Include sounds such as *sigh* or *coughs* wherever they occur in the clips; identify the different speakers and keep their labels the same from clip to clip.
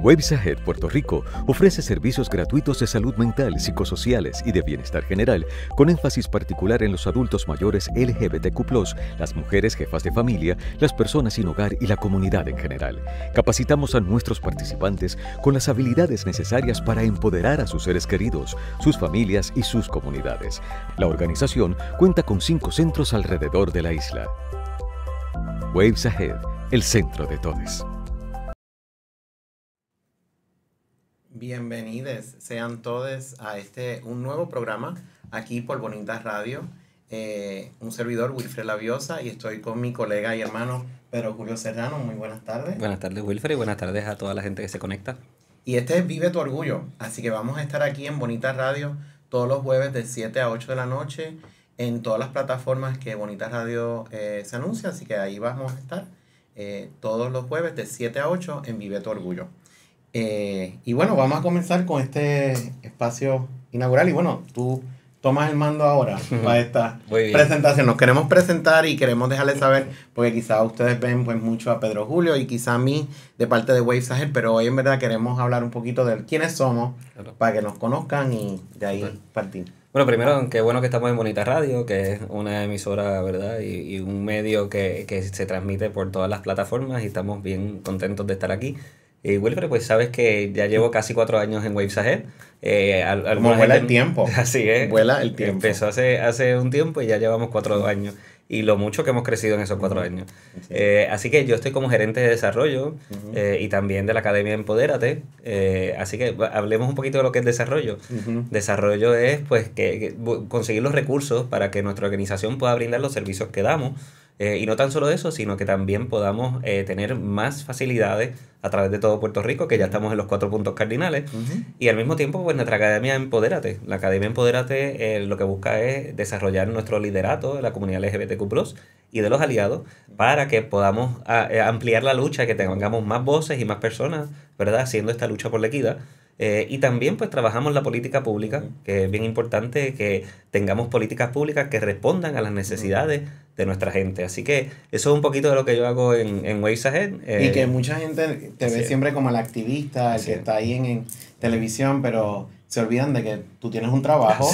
Speaker 1: Waves Ahead Puerto Rico ofrece
Speaker 2: servicios gratuitos de salud mental, psicosociales y de bienestar general, con énfasis particular en los adultos mayores LGBTQ, las mujeres jefas de familia, las personas sin hogar y
Speaker 1: la comunidad en general. Capacitamos a nuestros participantes con las habilidades necesarias para empoderar a sus seres queridos, sus familias y sus comunidades. La organización cuenta con cinco centros alrededor de la isla. Waves Ahead, el centro de todos. Bienvenidos sean todos a este un nuevo programa aquí por Bonitas Radio. Eh, un servidor, Wilfred Labiosa, y estoy con mi colega y hermano Pedro Julio Serrano. Muy buenas tardes. Buenas tardes, Wilfred, y buenas tardes a toda la gente que se conecta. Y este es Vive tu Orgullo, así que vamos a estar aquí en Bonitas Radio todos los jueves de 7 a 8 de la noche en todas las plataformas que Bonitas Radio eh, se anuncia, así que ahí vamos a estar eh, todos los jueves de 7 a 8 en Vive tu Orgullo. Eh, y bueno, vamos a comenzar con este espacio inaugural. Y bueno, tú tomas el mando ahora *laughs* para esta presentación. Nos queremos presentar y queremos dejarles saber, porque quizás ustedes ven pues mucho a Pedro Julio y quizá a mí de parte de Wave pero hoy en verdad queremos hablar un poquito de quiénes somos para que nos conozcan y de ahí partir. Bueno, primero,
Speaker 2: qué bueno que estamos en Bonita Radio, que es una emisora, ¿verdad? Y, y un medio que, que se transmite por todas las plataformas y estamos bien contentos de estar aquí. Y Wilfred, pues sabes que ya llevo casi cuatro años en Waves Ahead. Eh, Como vuela el tiempo. *laughs* Así es. Vuela el tiempo. Empezó hace, hace un tiempo y ya llevamos cuatro años. Y lo mucho que hemos crecido en esos cuatro años. Eh, así que yo estoy como gerente de desarrollo eh, y también de la Academia Empodérate. Eh, así que hablemos un poquito de lo que es desarrollo. Desarrollo es pues que, conseguir los recursos para que nuestra organización pueda brindar los servicios que damos eh, y no tan solo eso, sino que también podamos eh, tener más facilidades a través de todo Puerto Rico, que ya estamos en los cuatro puntos cardinales. Y al mismo tiempo, pues nuestra Academia Empodérate. La Academia Empodérate eh, lo que busca es desarrollar nuestro liderato de la comunidad LGBTQ y de los aliados para que podamos ampliar la lucha, que tengamos más voces y más personas, ¿verdad?, haciendo esta lucha por la equidad. y también pues trabajamos la política pública, que es bien importante que tengamos políticas públicas que respondan a las necesidades de nuestra gente. Así que eso es un poquito de lo que yo hago en, en Waves
Speaker 1: Ahead. y que eh, mucha gente te ve siempre como el activista, el que está ahí en, televisión, pero se olvidan de que tú tienes un trabajo,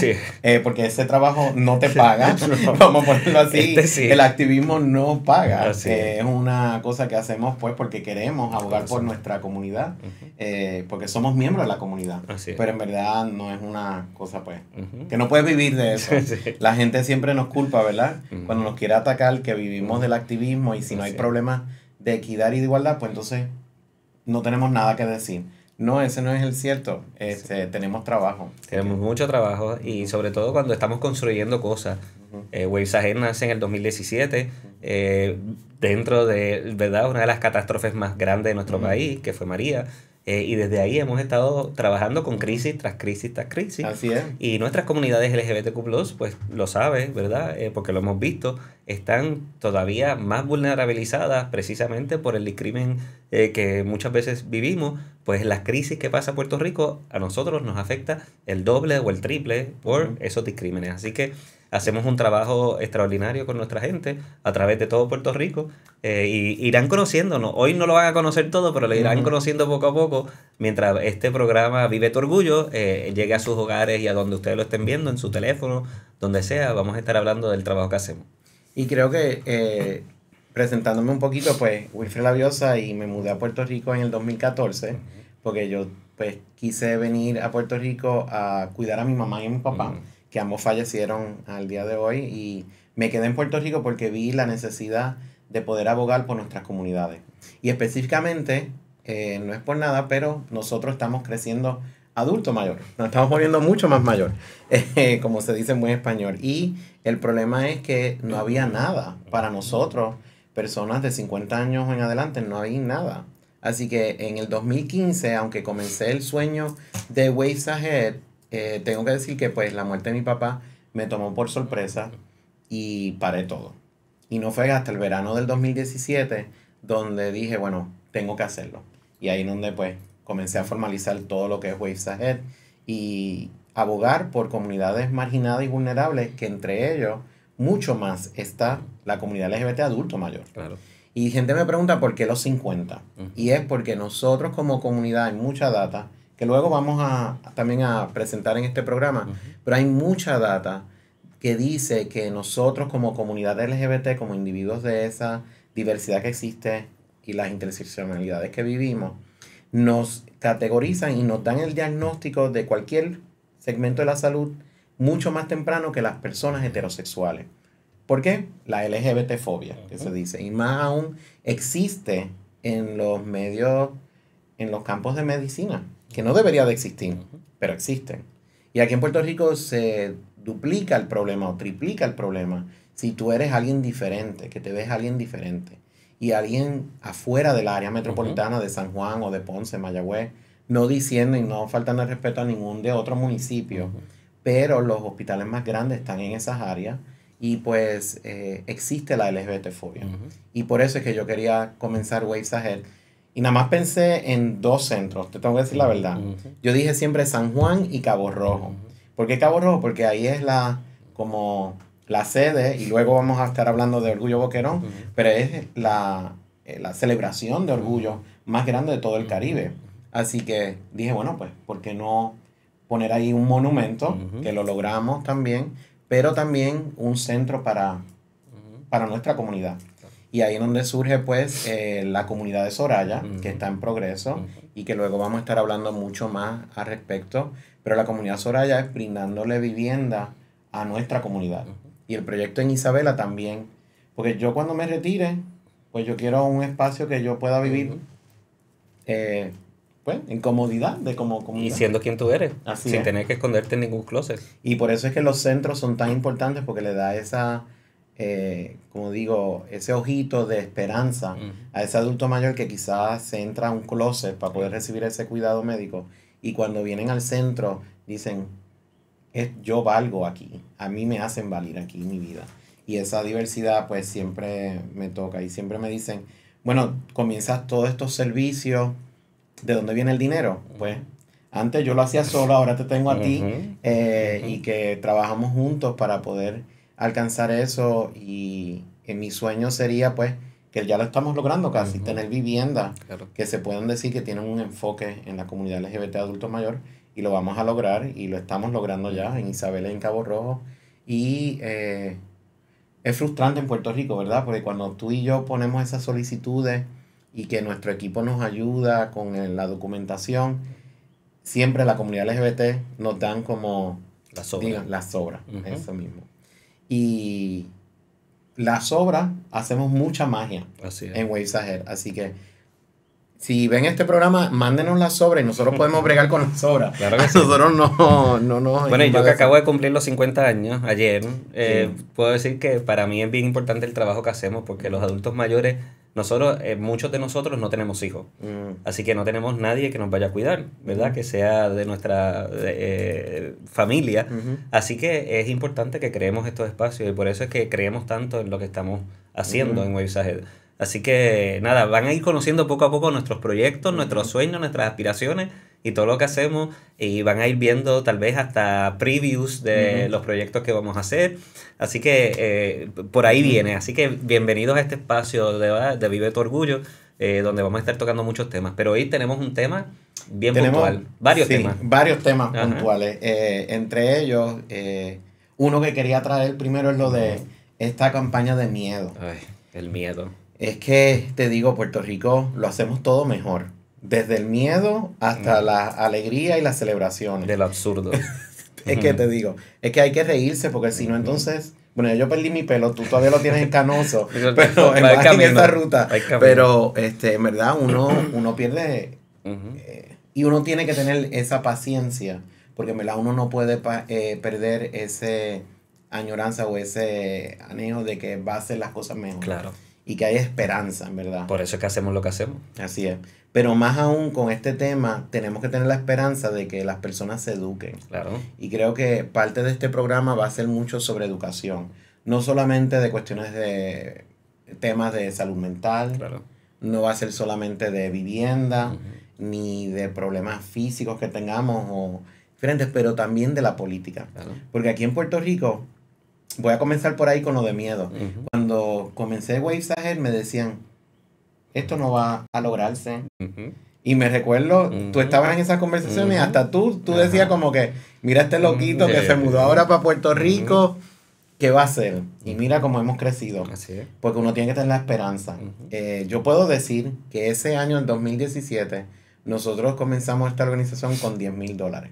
Speaker 1: eh, porque ese trabajo no te *laughs* paga, *laughs* vamos a ponerlo así, este el activismo no paga, ah, es una cosa que hacemos pues porque queremos abogar ah, por nuestra comunidad, eh, porque somos miembros de la comunidad, pero en verdad no es una cosa pues, que no puedes vivir de eso, *laughs* la gente siempre nos culpa, ¿verdad? Cuando nos quiere atacar que vivimos del activismo y si no hay problemas de equidad y de igualdad, pues entonces no tenemos nada que decir. No, ese no es el cierto. Este, Tenemos trabajo. Tenemos mucho trabajo y sobre todo cuando estamos construyendo cosas.
Speaker 2: Uh nace en el 2017, eh, dentro de ¿verdad? una de las catástrofes más grandes de nuestro país, que fue María. Eh, y desde ahí hemos estado trabajando con crisis tras crisis tras crisis. Así es. Y nuestras comunidades LGBTQ, pues lo saben, ¿verdad? Eh, porque lo hemos visto, están todavía más vulnerabilizadas precisamente por el discrimen eh, que muchas veces vivimos. Pues las crisis que pasa Puerto Rico a nosotros nos afecta el doble o el triple por esos discrímenes. Así que hacemos un trabajo extraordinario con nuestra gente a través de todo Puerto Rico eh, y irán conociéndonos. Hoy no lo van a conocer todo, pero lo irán conociendo poco a poco mientras este programa Vive tu Orgullo eh, llegue a sus hogares y a donde ustedes lo estén viendo, en su teléfono, donde sea, vamos a estar hablando
Speaker 1: del trabajo que hacemos. Y creo que eh, presentándome un poquito, pues Wilfred Labiosa y me mudé a Puerto Rico en el 2014, porque yo pues quise venir a Puerto Rico a cuidar a mi mamá y a mi papá que ambos fallecieron al día de hoy y me quedé en Puerto Rico porque vi la necesidad de poder abogar por nuestras comunidades. Y específicamente, eh, no es por nada, pero nosotros estamos creciendo adulto mayor, nos estamos poniendo mucho más mayor, *laughs* eh, como se dice en buen español. Y el problema es que no había nada para nosotros, personas de 50 años en adelante, no había nada. Así que en el 2015, aunque comencé el sueño de Waves Ahead, eh, tengo que decir que pues la muerte de mi papá me tomó por sorpresa y paré todo. Y no fue hasta el verano del 2017 donde dije, bueno, tengo que hacerlo. Y ahí donde pues comencé a formalizar todo lo que es Waves Ahead y abogar por comunidades marginadas y vulnerables, que entre ellos mucho más está la comunidad LGBT adulto mayor. Y gente me pregunta por qué los 50. Y es porque nosotros como comunidad, hay mucha data, que luego vamos a, también a presentar en este programa, pero hay mucha data que dice que nosotros como comunidad LGBT, como individuos de esa diversidad que existe y las interseccionalidades que vivimos, nos categorizan y nos dan el diagnóstico de cualquier segmento de la salud mucho más temprano que las personas heterosexuales. ¿Por qué? La LGBT fobia, que se dice. Y más aún existe en los medios, en los campos de medicina que no debería de existir, pero existen. Y aquí en Puerto Rico se duplica el problema o triplica el problema si tú eres alguien diferente, que te ves alguien diferente. Y alguien afuera del área metropolitana de San Juan o de Ponce, Mayagüez, no diciendo y no faltando respeto a ningún de otros municipios, pero los hospitales más grandes están en esas áreas y pues eh, existe la LGBTfobia. Y por eso es que yo quería comenzar Waves Ahead y nada más pensé en dos centros, te tengo que decir la verdad. Yo dije siempre San Juan y Cabo Rojo. ¿Por qué Cabo Rojo? Porque ahí es la, como la sede, y luego vamos a estar hablando de Orgullo Boquerón, pero es eh, la, celebración de orgullo más grande de todo el Caribe. Así que dije, bueno, pues, ¿por qué no poner ahí un monumento, que lo logramos también, pero también un centro para, para nuestra comunidad? Y ahí es donde surge pues eh, la comunidad de Soraya, que está en progreso y que luego vamos a estar hablando mucho más al respecto. Pero la comunidad Soraya es brindándole vivienda a nuestra comunidad. Y el proyecto en Isabela también. Porque yo cuando me retire, pues yo quiero un espacio que yo pueda vivir eh, pues, en comodidad de como comunidad. Y siendo quien tú eres, sin tener que esconderte en ningún closet. Y por eso es que los centros son tan importantes porque le da esa eh, como digo, ese ojito de esperanza a ese adulto mayor que quizás se entra a un closet para poder recibir ese cuidado médico y cuando vienen al centro dicen, es, yo valgo aquí, a mí me hacen valer aquí mi vida. Y esa diversidad pues siempre me toca y siempre me dicen, bueno, comienzas todos estos servicios, ¿de dónde viene el dinero? Pues antes yo lo hacía solo, ahora te tengo a ti eh, y que trabajamos juntos para poder alcanzar eso y, en mi sueño sería pues que ya lo estamos logrando casi, tener vivienda que se puedan decir que tienen un enfoque en la comunidad LGBT adulto mayor y lo vamos a lograr y lo estamos logrando ya en Isabel en Cabo Rojo y eh, es frustrante en Puerto Rico, ¿verdad? Porque cuando tú y yo ponemos esas solicitudes y que nuestro equipo nos ayuda con la documentación, siempre la comunidad LGBT nos dan como la sobra. eso mismo. Y las obras hacemos mucha magia en Waves Así que si ven este programa, mándenos las obras y nosotros podemos bregar con las obras. Claro que *laughs* nosotros no, no, no Bueno, yo que acabo
Speaker 2: de cumplir los 50 años ayer, eh, puedo decir que para mí es bien importante el trabajo que hacemos porque los adultos mayores nosotros, eh, muchos de nosotros no tenemos hijos, mm. así que no tenemos nadie que nos vaya a cuidar, ¿verdad? Mm. Que sea de nuestra eh, familia. Así que es importante que creemos estos espacios y por eso es que creemos tanto en lo que estamos haciendo en Waves Así que nada, van a ir conociendo poco a poco nuestros proyectos, nuestros sueños, nuestras aspiraciones y todo lo que hacemos y van a ir viendo tal vez hasta previews de los proyectos que vamos a hacer. Así que eh, por ahí viene. Así que bienvenidos a este espacio de, Vive tu Orgullo, eh, donde vamos a estar tocando muchos temas. Pero hoy tenemos un tema bien puntual. Varios temas. Varios
Speaker 1: temas puntuales. Eh, entre ellos, uno que quería traer primero es lo de esta campaña de miedo. el miedo. Es que te digo, Puerto Rico lo hacemos todo mejor. Desde el miedo hasta la alegría y la celebración. Del absurdo. *laughs* es que te digo, es que hay que reírse porque si no, entonces. Bueno, yo perdí mi pelo, tú todavía lo tienes canoso, *laughs* pero en, esta ruta. Pero, este, en verdad, uno, uno pierde eh, y uno tiene que tener esa paciencia, porque en verdad uno no puede eh, perder ese añoranza o ese anhelo de que va a hacer las cosas mejor. Claro y que hay esperanza, en verdad. Por eso es que hacemos lo que hacemos. Así es. Pero más aún con este tema, tenemos que tener la esperanza de que las personas se eduquen. Claro. Y creo que parte de este programa va a ser mucho sobre educación. No solamente de cuestiones de temas de salud mental. Claro. No va a ser solamente de vivienda, ni de problemas físicos que tengamos o diferentes, pero también de la política. Porque aquí en Puerto Rico, voy a comenzar por ahí con lo de miedo comencé Wavesager me decían, esto no va a lograrse. Y me recuerdo, tú estabas en esas conversaciones, y hasta tú, tú decías como que, mira este loquito que se mudó ahora para Puerto Rico, ¿qué va a hacer? Y mira cómo hemos crecido. Porque uno tiene que tener la esperanza. Eh, yo puedo decir que ese año, en 2017, nosotros comenzamos esta organización con 10 mil dólares.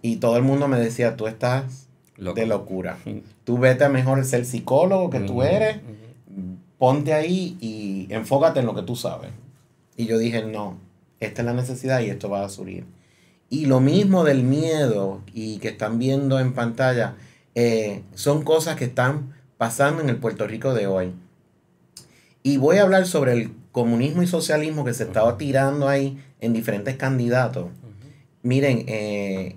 Speaker 1: Y todo el mundo me decía, tú estás de locura. *laughs* Tú vete a mejor ser psicólogo que tú eres, ponte ahí y enfócate en lo que tú sabes. Y yo dije, no, esta es la necesidad y esto va a subir. Y lo mismo del miedo y que están viendo en pantalla, eh, son cosas que están pasando en el Puerto Rico de hoy. Y voy a hablar sobre el comunismo y socialismo que se estaba tirando ahí en diferentes candidatos. Miren, eh,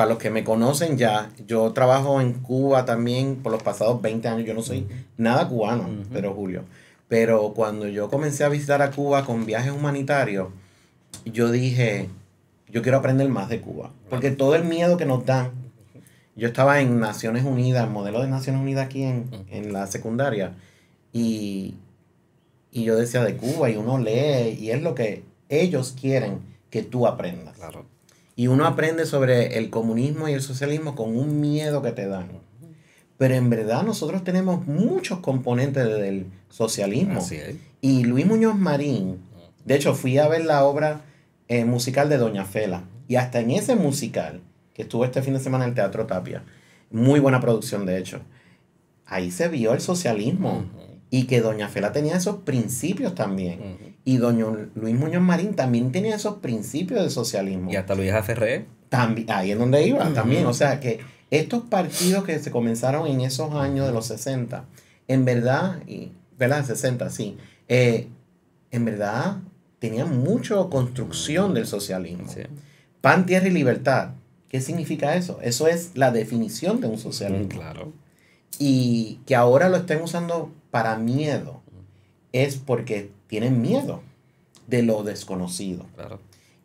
Speaker 1: para los que me conocen ya, yo trabajo en Cuba también por los pasados 20 años. Yo no soy nada cubano, pero Julio. Pero cuando yo comencé a visitar a Cuba con viajes humanitarios, yo dije, yo quiero aprender más de Cuba. Porque todo el miedo que nos dan. Yo estaba en Naciones Unidas, modelo de Naciones Unidas aquí en, en la secundaria. Y, y yo decía de Cuba y uno lee y es lo que ellos quieren que tú aprendas. Claro. Y uno aprende sobre el comunismo y el socialismo con un miedo que te dan. Pero en verdad nosotros tenemos muchos componentes del socialismo. Y Luis Muñoz Marín, de hecho fui a ver la obra eh, musical de Doña Fela. Y hasta en ese musical, que estuvo este fin de semana en el Teatro Tapia, muy buena producción de hecho, ahí se vio el socialismo y que Doña Fela tenía esos principios también. Y Doña Luis Muñoz Marín también tenía esos principios de socialismo. Y hasta Luis Ferrer. También, ahí es donde iba, también. O sea que estos partidos que se comenzaron en esos años de los 60, en verdad, y, ¿verdad? 60, sí. Eh, en verdad tenían mucho construcción del socialismo. Pan, tierra y libertad. ¿Qué significa eso? Eso es la definición de un socialismo. claro. Y que ahora lo estén usando para miedo es porque tienen miedo de lo desconocido.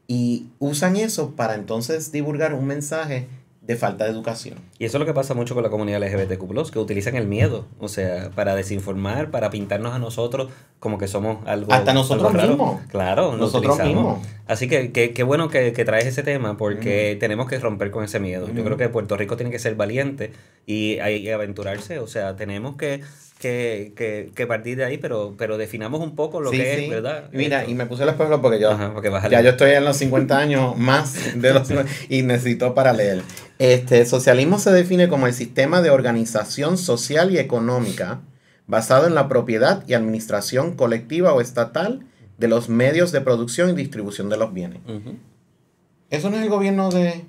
Speaker 1: Y usan eso para entonces divulgar un mensaje de falta de educación. Y
Speaker 2: eso es lo que pasa mucho con la comunidad LGBTQ, que utilizan el miedo, o sea, para desinformar, para pintarnos a nosotros como que somos algo. Hasta nosotros mismos. Claro, nosotros mismos. Así que qué bueno que, que, traes ese tema, porque tenemos que romper con ese miedo. Yo creo que Puerto Rico tiene que ser valiente y, y aventurarse, o sea, tenemos que que, que, partir de ahí, pero, pero definamos un poco lo que es, ¿verdad?
Speaker 1: Mira, y me puse los pueblos porque yo ya yo estoy en los 50 años más de los *laughs* y necesito para leer. Este, socialismo se define como el sistema de organización social y económica basado en la propiedad y administración colectiva o estatal de los medios de producción y distribución de los bienes. Eso no es el gobierno de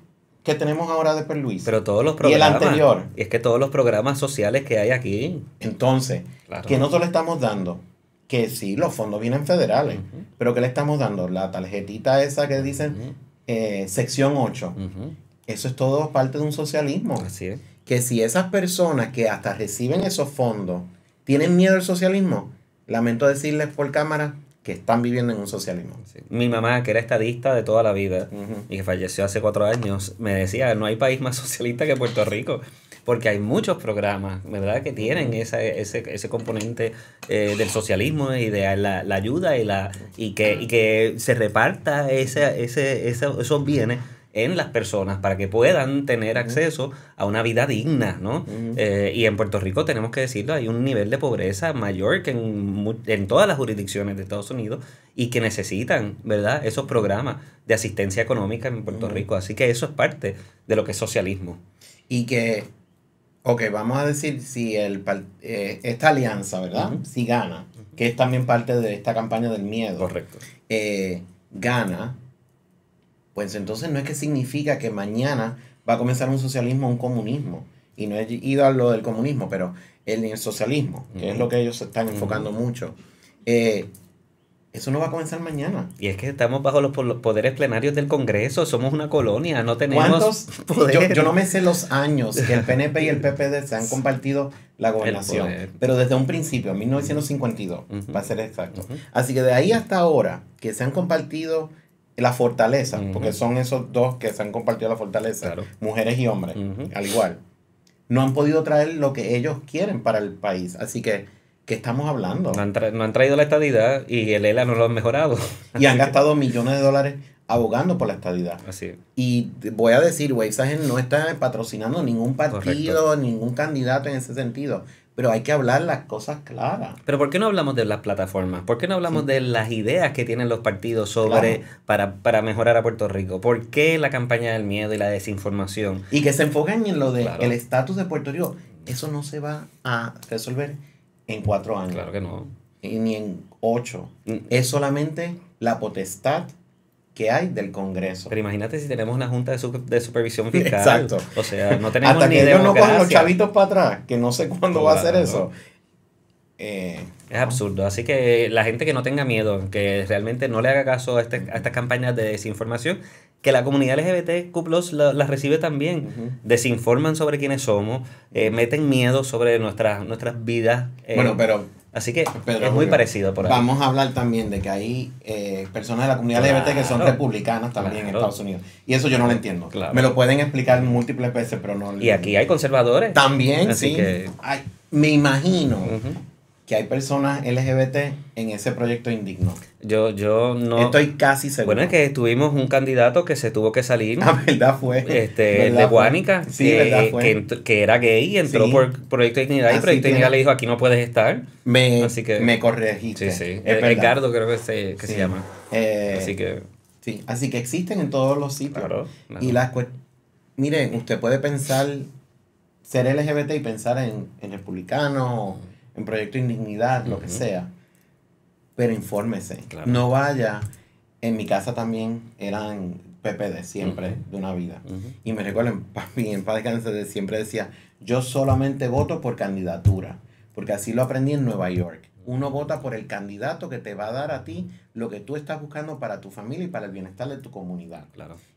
Speaker 1: que tenemos ahora de Perluis. Pero todos los programas. Y el anterior. Y es que todos los programas sociales que hay aquí. Entonces, que nosotros le estamos dando? Que sí, los fondos vienen federales, pero ¿qué le estamos dando? La tarjetita esa que dicen eh, sección 8. Eso es todo parte de un socialismo. Así es. Que si esas personas que hasta reciben esos fondos tienen miedo al socialismo, lamento decirles por cámara, que están viviendo en un socialismo.
Speaker 2: Mi mamá, que era estadista de toda la vida y que falleció hace cuatro años, me decía, no hay país más *laughs* socialista que Puerto Rico, porque hay muchos programas, ¿verdad?, que tienen ese, componente eh, del socialismo y de la, ayuda y, la, y, que, y que se reparta ese, ese, esos bienes en las personas para que puedan tener acceso a una vida digna, ¿no? Eh, y en Puerto Rico tenemos que decirlo, hay un nivel de pobreza mayor que en, todas las jurisdicciones de Estados Unidos y que necesitan, ¿verdad?, esos programas de asistencia económica en Puerto Rico. Así que eso es parte
Speaker 1: de lo que es socialismo. Y que, ok, vamos a decir si el, eh, esta alianza, ¿verdad?, si gana, que es también parte de esta campaña del miedo. Correcto. Eh, gana pues entonces no es que significa que mañana va a comenzar un socialismo o un comunismo. Y no he ido a lo del comunismo, pero el, socialismo, que es lo que ellos están enfocando mucho. Eh, eso no va a comenzar mañana.
Speaker 2: Y es que estamos bajo los, poderes plenarios del Congreso, somos una colonia, no tenemos Yo, no me sé
Speaker 1: los años que el PNP y el PPD se han *laughs* compartido la gobernación, pero desde un principio, en 1952, va a ser exacto. Así que de ahí hasta ahora, que se han compartido la fortaleza, porque son esos dos que se han compartido la fortaleza, mujeres y hombres, al igual, no han podido traer lo que ellos quieren para el país. Así que, ¿qué estamos hablando? No han, traído la estadidad y el ELA no lo han mejorado. y han gastado millones de dólares abogando por la estadidad. Así Y voy a decir, Waves no está patrocinando ningún partido, ningún candidato en ese sentido pero hay que hablar las cosas claras.
Speaker 2: Pero ¿por qué no hablamos de las plataformas? ¿Por qué no hablamos de las ideas que tienen los partidos sobre para, mejorar a Puerto Rico? ¿Por qué la campaña del miedo y la
Speaker 1: desinformación? Y que se enfoquen en lo de estatus de Puerto Rico. Eso no se va a resolver en cuatro años. Claro que no. Y ni en ocho. Mm. Es solamente la potestad que hay del Congreso. Pero imagínate si tenemos una junta de,
Speaker 2: supervisión fiscal. Exacto. O sea, no tenemos Hasta que ellos no cojan los chavitos
Speaker 1: para atrás, que no sé cuándo va a hacer eso.
Speaker 2: Eh, es absurdo. Así que la gente que no tenga miedo, que realmente no le haga caso a, este, estas campañas de desinformación, que la comunidad LGBTQ las recibe también. Desinforman sobre quiénes somos, eh, meten miedo sobre nuestras, nuestras vidas. Eh. bueno, pero Así que es muy parecido por ahí. Vamos
Speaker 1: a hablar también de que hay eh, personas de la comunidad LGBT que son republicanas también en Estados Unidos. Y eso yo no lo entiendo. Me lo pueden explicar múltiples veces, pero no. Y aquí hay
Speaker 2: conservadores. También, Así sí. Que...
Speaker 1: me imagino que hay personas LGBT en ese proyecto indigno.
Speaker 2: Yo, yo no. Estoy casi seguro. Bueno, es que tuvimos un candidato que se tuvo que salir. La ah, verdad fue. Este, de Guánica. que, Que, era gay entró por Proyecto Dignidad. y Proyecto Dignidad le dijo: aquí no puedes estar. Me, Así me corregiste. Sí, sí. Es Ricardo, creo que se, que se llama.
Speaker 1: Eh, Así que. Sí. Así que existen en todos los sitios. Claro. Y las Miren, usted puede pensar ser LGBT y pensar en, en en Proyecto Indignidad, lo que sea. Pero infórmese. No vaya. En mi casa también eran PPD siempre, de una vida. Y me recuerdo, papi, en paz siempre decía, yo solamente voto por candidatura, porque así lo aprendí en Nueva York. Uno vota por el candidato que te va a dar a ti lo que tú estás buscando para tu familia y para el bienestar de tu comunidad.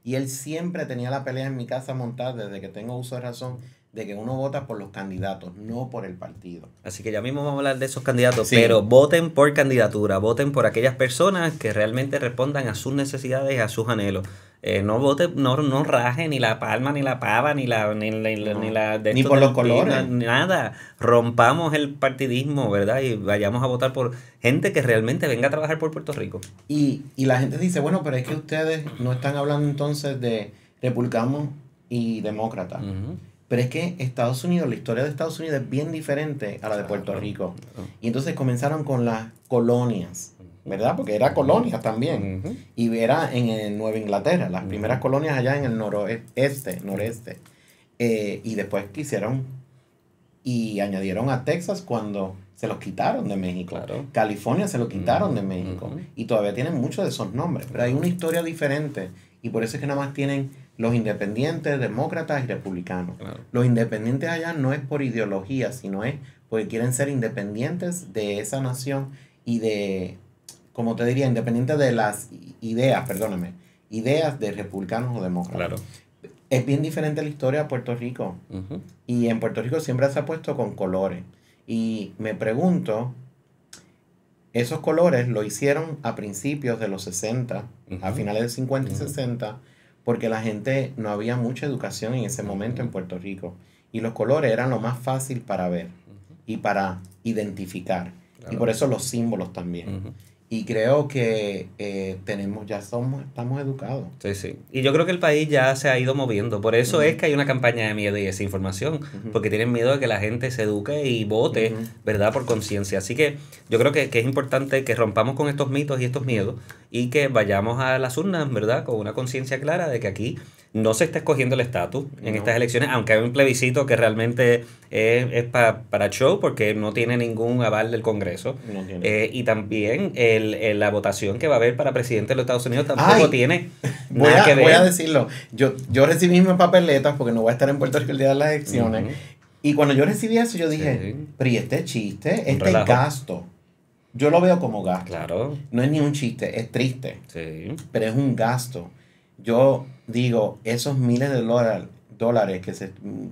Speaker 1: Y él siempre tenía la pelea en mi casa montada desde que tengo uso de razón de que uno vota por los candidatos, no por el partido.
Speaker 2: Así que ya mismo vamos a hablar de esos candidatos, pero voten por candidatura, voten por aquellas personas que realmente respondan a sus necesidades y a sus anhelos. Eh, no vote, no, raje ni la palma, ni la pava, ni la... Ni, de por los colores. Nada. Rompamos el partidismo, ¿verdad? Y vayamos a votar por gente que realmente venga a trabajar por Puerto Rico.
Speaker 1: Y, y la gente dice, bueno, pero es que ustedes no están hablando entonces de republicanos y demócrata pero es que Estados Unidos, la historia de Estados Unidos es bien diferente a la de Puerto Rico. Y entonces comenzaron con las colonias, ¿verdad? Porque era colonia también. Y era en Nueva Inglaterra, las primeras colonias allá en el noroeste, noreste. Eh, y después quisieron y añadieron a Texas cuando se los quitaron de México. California se los quitaron de México. Y todavía tienen muchos de esos nombres. Pero hay una historia diferente. Y por eso es que nada más tienen los independientes, demócratas y republicanos. Los independientes allá no es por ideología, sino es porque quieren ser independientes de esa nación y de, como te diría, independientes de las ideas, perdóname, ideas de republicanos o demócratas. Claro. Es bien diferente la historia de Puerto Rico. Y en Puerto Rico siempre se ha puesto con colores. Y me pregunto, esos colores lo hicieron a principios de los 60, a finales del 50 y 60 porque la gente no había mucha educación en ese momento en Puerto Rico y los colores eran lo más fácil para ver y para identificar. Y por eso los símbolos también. Y creo que eh, tenemos, ya somos, estamos educados.
Speaker 2: Sí, sí. Y yo creo que el país ya se ha ido moviendo. Por eso es que hay una campaña de miedo y desinformación. Porque tienen miedo de que la gente se eduque y vote, ¿verdad? Por conciencia. Así que yo creo que, que, es importante que rompamos con estos mitos y estos miedos y que vayamos a las urnas, ¿verdad? Con una conciencia clara de que aquí no se está escogiendo el estatus en estas elecciones, aunque hay un plebiscito que realmente es, para show porque no tiene ningún aval del Congreso. Eh, y también la votación que va a haber para presidente de los Estados Unidos tampoco tiene
Speaker 1: *laughs* voy a, que Voy a decirlo, yo, yo recibí mis papeletas porque no voy a estar en Puerto Rico el día de las elecciones. Y cuando yo recibí eso, yo dije, Pri pero este chiste, este gasto. Yo lo veo como gasto. Claro. No es ni un chiste, es triste. Sí. Pero es un gasto. Yo digo, esos miles de dólares,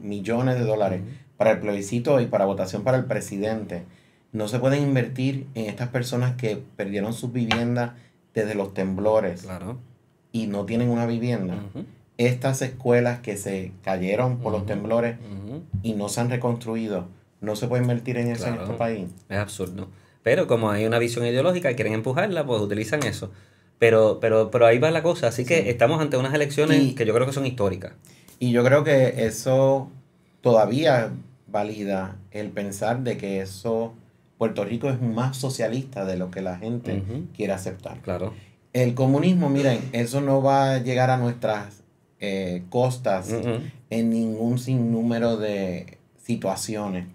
Speaker 1: millones de dólares para el plebiscito y para votación para el presidente, no se pueden invertir en estas personas que perdieron sus viviendas desde los temblores y no tienen una vivienda. Estas escuelas que se cayeron por los temblores y no se han reconstruido, no se puede invertir en eso en este país.
Speaker 2: Es absurdo. Pero como hay una visión ideológica y quieren empujarla, pues utilizan eso. Pero, pero, pero ahí va la cosa. Así que estamos ante unas elecciones que yo creo que son históricas.
Speaker 1: Y yo creo que eso todavía valida el pensar de que eso Puerto Rico es más socialista de lo que la gente quiere aceptar. Claro. El comunismo, miren, eso no va a llegar a nuestras eh, costas en ningún sinnúmero de situaciones.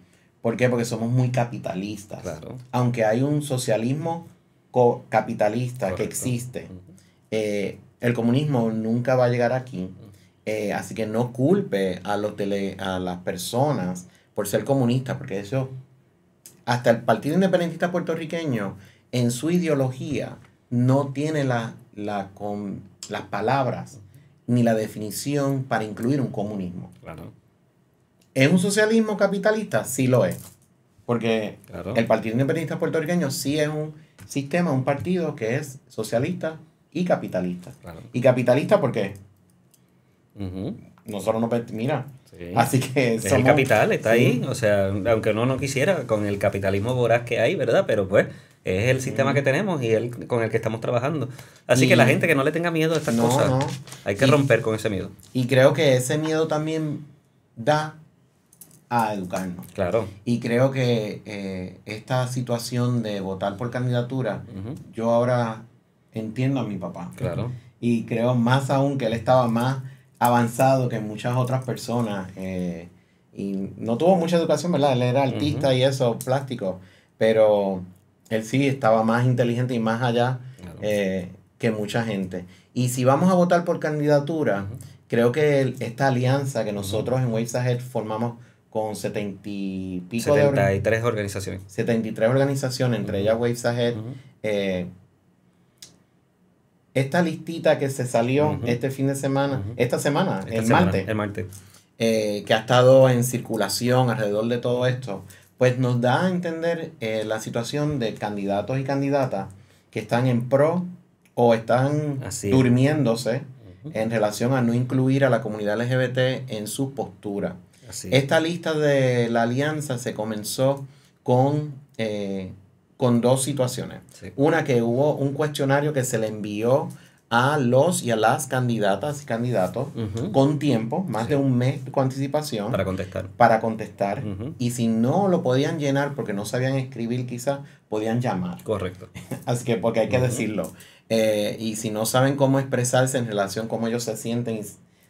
Speaker 1: ¿Por qué? Porque somos muy capitalistas. Aunque hay un socialismo capitalista que existe. Eh, el comunismo nunca va a llegar aquí. Eh, así que no culpe a, los a las personas por ser comunistas, porque eso, hasta el Partido Independentista Puertorriqueño, en su ideología, no tiene la, las palabras ni la definición para incluir un comunismo. ¿Es un socialismo capitalista? Sí lo es. Porque el Partido Independentista Puertorriqueño sí es un sistema, un partido que es socialista y capitalista. Y capitalista porque
Speaker 2: qué? nosotros no... Mira, Así que es el capital, está ahí. O sea, aunque uno no quisiera, con el capitalismo voraz que hay, ¿verdad? Pero pues es el sistema que tenemos y el con el que estamos trabajando. Así que la gente que no le tenga miedo a estas cosas, hay que romper
Speaker 1: con ese miedo. Y creo que ese miedo también da a educarnos. Claro. Y creo que eh, esta situación de votar por candidatura, yo ahora entiendo a mi papá. Claro. Y creo más aún que él estaba más avanzado que muchas otras personas. Eh, y no tuvo mucha educación, ¿verdad? Él era artista y eso, plástico. Pero él sí estaba más inteligente y más allá eh, que mucha gente. Y si vamos a votar por candidatura, creo que esta alianza que nosotros en Waves Ahead formamos con 70 y pico 73 organizaciones. 73 organizaciones, entre ellas Waves Ahead. Eh, esta listita que se salió este fin de semana, esta semana, el, martes, eh, que ha estado en circulación alrededor de todo esto, pues nos da a entender eh, la situación de candidatos y candidatas que están en pro o están durmiéndose en relación a no incluir a la comunidad LGBT en su postura. Esta lista de la alianza se comenzó con, eh, con dos situaciones. Una que hubo un cuestionario que se le envió a los y a las candidatas y candidatos con tiempo, más de un mes con anticipación. Para contestar. Para contestar. Y si no lo podían llenar porque no sabían escribir quizás, podían llamar. Correcto. *laughs* Así que porque hay que decirlo. Eh, y si no saben cómo expresarse en relación a cómo ellos se sienten y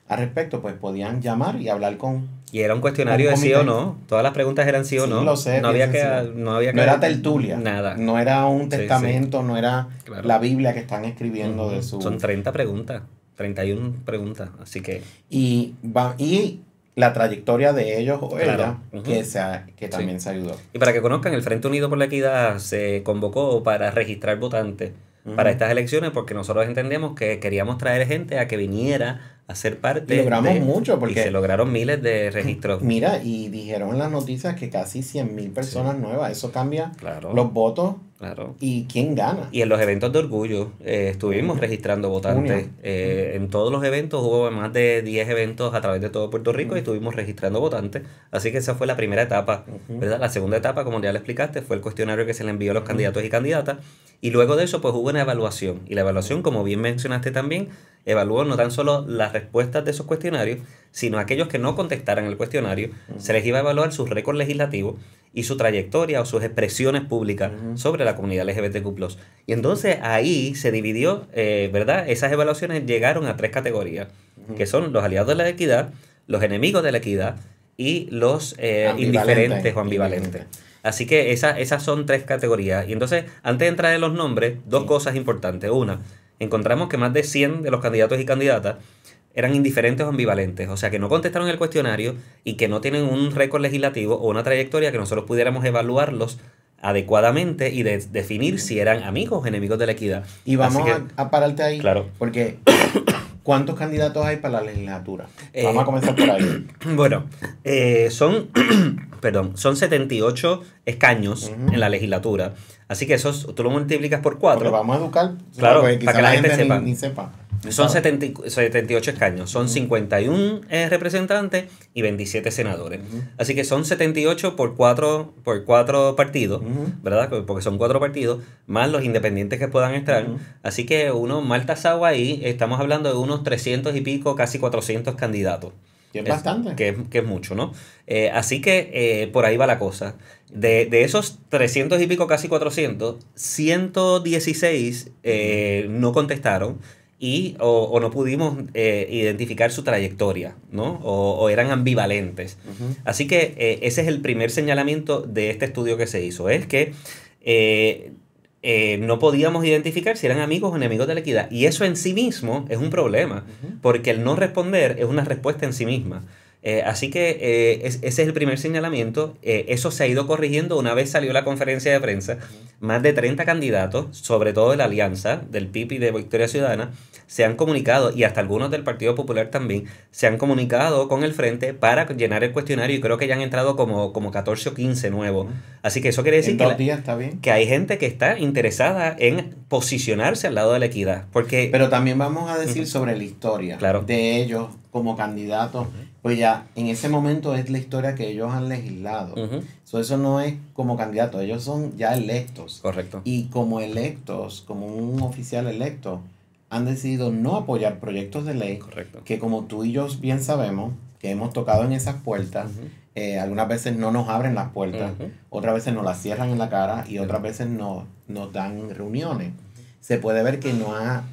Speaker 1: al respecto, pues podían llamar y hablar con... Y era un cuestionario de sí o no.
Speaker 2: Todas las preguntas eran sí o no. sé, no, había que, no, había que, no era tertulia.
Speaker 1: Nada. No era un testamento, no era la Biblia que están escribiendo de su... Son 30 preguntas, 31 preguntas, así que... Y, va, y la trayectoria de ellos era que, también se ayudó.
Speaker 2: Y para que conozcan, el Frente Unido por la Equidad se convocó para registrar votantes para estas elecciones porque nosotros entendemos que queríamos traer gente a que viniera hacer parte. Y logramos mucho porque... Y se lograron miles de registros. Mira,
Speaker 1: y dijeron en las noticias que casi 100.000 personas nuevas, eso cambia
Speaker 2: los votos. Claro. ¿Y quién gana? Y en los eventos de orgullo eh, estuvimos registrando votantes. Eh, en todos los eventos hubo más de 10 eventos a través de todo Puerto Rico y estuvimos registrando votantes. Así que esa fue la primera etapa. ¿verdad? La segunda etapa, como ya le explicaste, fue el cuestionario que se le envió a los candidatos y candidatas. Y luego de eso, pues hubo una evaluación. Y la evaluación, como bien mencionaste también, evaluó no tan solo las respuestas de esos cuestionarios, sino aquellos que no contestaran el cuestionario, se les iba a evaluar su récord legislativo y su trayectoria o sus expresiones públicas sobre la comunidad LGBTQ. Y entonces ahí se dividió, eh, ¿verdad? Esas evaluaciones llegaron a tres categorías, que son los aliados de la equidad, los enemigos de la equidad y los eh, indiferentes o ambivalentes. Así que esas son tres categorías. Y entonces, antes de entrar en los nombres, dos cosas importantes. Una, encontramos que más de 100 de los candidatos y candidatas eran indiferentes o ambivalentes, o sea, que no contestaron el cuestionario y que no tienen un récord legislativo o una trayectoria que nosotros pudiéramos evaluarlos adecuadamente y definir si eran amigos o enemigos de la equidad. Y vamos
Speaker 1: a, pararte ahí, porque *coughs* ¿cuántos candidatos hay para la legislatura? Eh, vamos a comenzar por ahí. *coughs* Bueno, eh, son, *coughs* perdón, son 78
Speaker 2: escaños en la legislatura, así que eso tú lo multiplicas por cuatro. Porque vamos a educar, claro, para que la, gente,
Speaker 1: sepa. Son
Speaker 2: 78 escaños, son 51 eh, representantes y 27 senadores. Así que son 78 por 4 por cuatro partidos, ¿verdad? Porque son cuatro partidos, más los independientes que puedan estar. Así que uno mal tasado ahí, estamos hablando de unos 300 y pico, casi 400 candidatos. Que es, bastante. Que, es mucho, ¿no? Eh, así que eh, por ahí va la cosa. De, de, esos 300 y pico, casi 400, 116 no contestaron y o, no pudimos eh, identificar su trayectoria, ¿no? O, eran ambivalentes. Así que eh, ese es el primer señalamiento de este estudio que se hizo, es que eh, no podíamos identificar si eran amigos o enemigos de la equidad. Y eso en sí mismo es un problema, porque el no responder es una respuesta en sí misma. así que ese es el primer señalamiento. eso se ha ido corrigiendo una vez salió la conferencia de prensa. Más de 30 candidatos, sobre todo de la alianza del PIB y de Victoria Ciudadana, se han comunicado y hasta algunos del Partido Popular también se han comunicado con el frente para llenar el cuestionario y creo que ya han entrado como, como 14 o 15 nuevos. Así que
Speaker 1: eso quiere decir que, que hay gente que está interesada en posicionarse al lado de la equidad. Porque, Pero también vamos a decir sobre la historia de ellos como candidatos. Pues ya en ese momento es la historia que ellos han legislado. eso eso no es como candidato ellos son ya electos. Correcto. Y como electos, como un oficial electo, han decidido no apoyar proyectos de ley que como tú y yo bien sabemos, que hemos tocado en esas puertas, eh, algunas veces no nos abren las puertas, otras veces nos las cierran en la cara y otras veces no, nos dan reuniones. Se puede ver que no ha,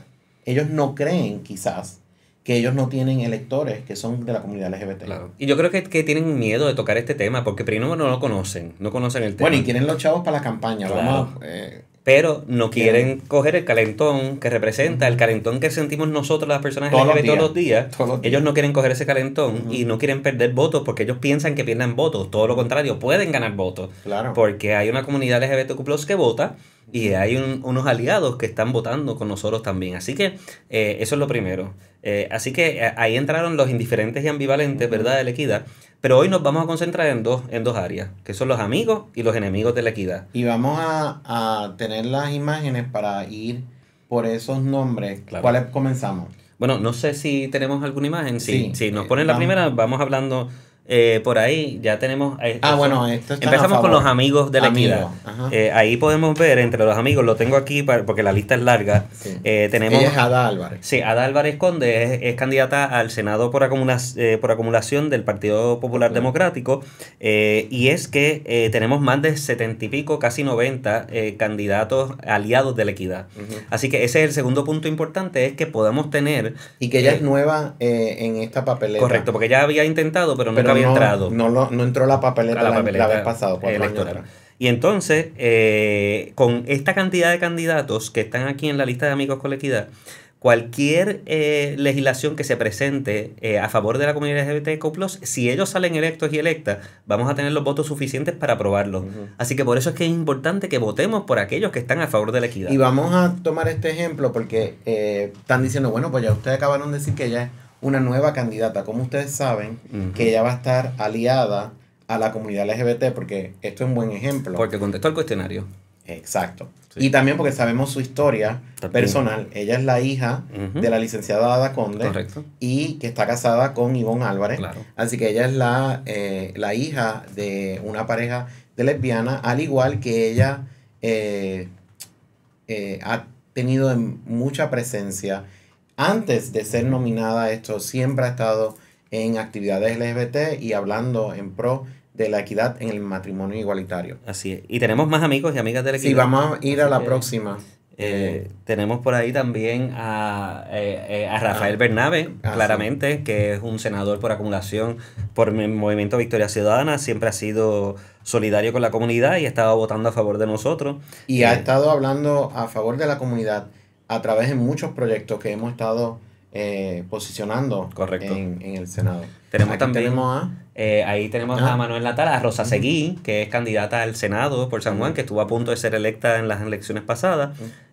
Speaker 1: ellos no creen quizás que ellos no tienen electores que son de la comunidad LGBT.
Speaker 2: Y yo creo que, que, tienen miedo de tocar este tema porque primero no lo conocen, no conocen el tema. Bueno, y tienen los
Speaker 1: chavos para la campaña, claro. vamos.
Speaker 2: Eh, pero no quieren coger el calentón que representa, el calentón que sentimos nosotros las personas LGBT todos los días. ellos no quieren coger ese calentón y no quieren perder votos porque ellos piensan que pierdan votos. Todo lo contrario, pueden ganar votos. Claro. Porque hay una comunidad LGBTQ que vota y hay unos aliados que están votando con nosotros también. Así que eh, eso es lo primero. Eh, así que eh, ahí entraron los indiferentes y ambivalentes, ¿verdad?, de la equidad. Pero hoy nos vamos a concentrar en dos, en dos áreas, que son los amigos y los enemigos de la equidad.
Speaker 1: Y vamos a, tener las imágenes para ir por esos nombres. ¿Cuáles comenzamos?
Speaker 2: Bueno, no sé si tenemos alguna imagen. Si, sí. nos ponen la eh, primera, vamos hablando eh, por ahí ya tenemos. Eh, ah, bueno, Empezamos con los amigos de la equidad. Eh, ahí podemos ver entre los amigos, lo tengo aquí porque la lista es larga. tenemos, es Ada Sí, Ada Álvarez Conde es, candidata al Senado por, por acumulación del Partido Popular Democrático. y es que tenemos más de setenta y pico, casi 90 candidatos aliados de la equidad. Así que ese es el segundo punto importante: es que podamos tener. Y que ella es
Speaker 1: nueva en esta papeleta. Correcto,
Speaker 2: porque ya había intentado, pero no pero había entrado.
Speaker 1: No, no, no entró la papeleta, la, vez
Speaker 2: Y entonces, eh, con esta cantidad de candidatos que están aquí en la lista de amigos con la equidad, cualquier eh, legislación que se presente eh, a favor de la comunidad LGBT plus si ellos salen electos y electas, vamos a tener los votos suficientes para aprobarlo. Así que por eso es que es importante que votemos por aquellos que están a favor de la equidad. Y vamos
Speaker 1: a tomar este ejemplo porque están diciendo, bueno, pues ya ustedes acabaron de decir que ya es una nueva candidata, como ustedes saben, que ella va a estar aliada a la comunidad LGBT, porque esto es un buen ejemplo. Porque
Speaker 2: contestó el cuestionario. Exacto.
Speaker 1: Y también porque sabemos su historia personal. Ella es la hija de la licenciada Ada Conde. Y que está casada con Ivonne Álvarez. Así que ella es la, eh, la hija de una pareja de lesbiana, al igual que ella eh, eh, ha tenido mucha presencia antes de ser nominada a esto, siempre ha estado en actividades LGBT y hablando en pro de la equidad en el matrimonio igualitario. Así es.
Speaker 2: Y tenemos más amigos y amigas de la equidad. Sí, vamos a ir a la próxima. Eh, tenemos por ahí también a, eh, eh, a Rafael ah, Bernabe, ah, claramente, que es un senador por acumulación por el Movimiento Victoria Ciudadana, siempre ha sido solidario con la comunidad y ha estado
Speaker 1: votando a favor de nosotros. Y ha estado hablando a favor de la comunidad a través de muchos proyectos que hemos estado eh, posicionando En, el Senado.
Speaker 2: Tenemos también eh, ahí tenemos a Manuel Natal, a Rosa Seguí, que es candidata al Senado por San Juan, que estuvo a punto de ser electa en las elecciones pasadas.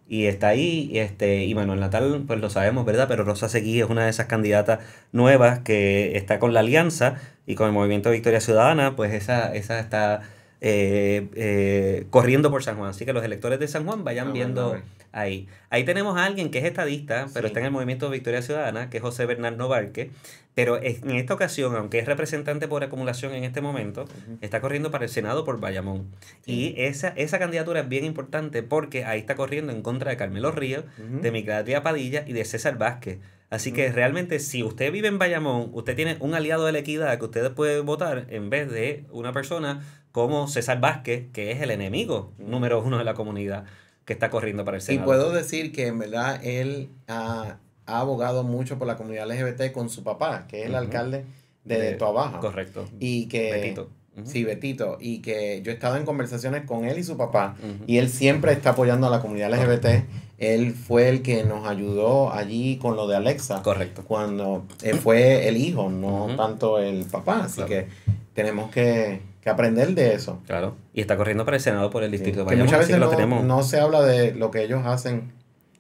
Speaker 2: y está ahí, y este, y Manuel Natal, pues lo sabemos, ¿verdad? Pero Rosa Seguí es una de esas candidatas nuevas que está con la alianza y con el movimiento Victoria Ciudadana, pues esa, esa está eh, eh, corriendo por San Juan. Así que los electores de San Juan vayan ah, viendo ahí. Ahí tenemos a alguien que es estadista, pero está en el movimiento Victoria Ciudadana, que es José Bernardo Barque. Pero en esta ocasión, aunque es representante por acumulación en este momento, está corriendo para el Senado por Bayamón. Y esa, esa candidatura es bien importante porque ahí está corriendo en contra de Carmelo Ríos, de Miguel de Padilla y de César Vázquez. Así que realmente, si usted vive en Bayamón, usted tiene un aliado de la equidad que usted puede votar en vez de una persona como César Vázquez, que es el enemigo número uno de la comunidad que está corriendo para el Senado. Y puedo
Speaker 1: decir que en verdad él ha, abogado mucho por la comunidad LGBT con su papá, que es el alcalde de, Toabaja. Correcto. Y que... Betito. Sí, Betito. Y que yo he estado en conversaciones con él y su papá. Y él siempre está apoyando a la comunidad LGBT. Él fue el que nos ayudó allí con lo de Alexa. Correcto. Cuando eh, fue el hijo, no tanto el papá. Así que tenemos que que aprender de eso. Claro. Y está corriendo para el
Speaker 2: Senado por el distrito muchas veces no,
Speaker 1: se habla de lo que ellos hacen.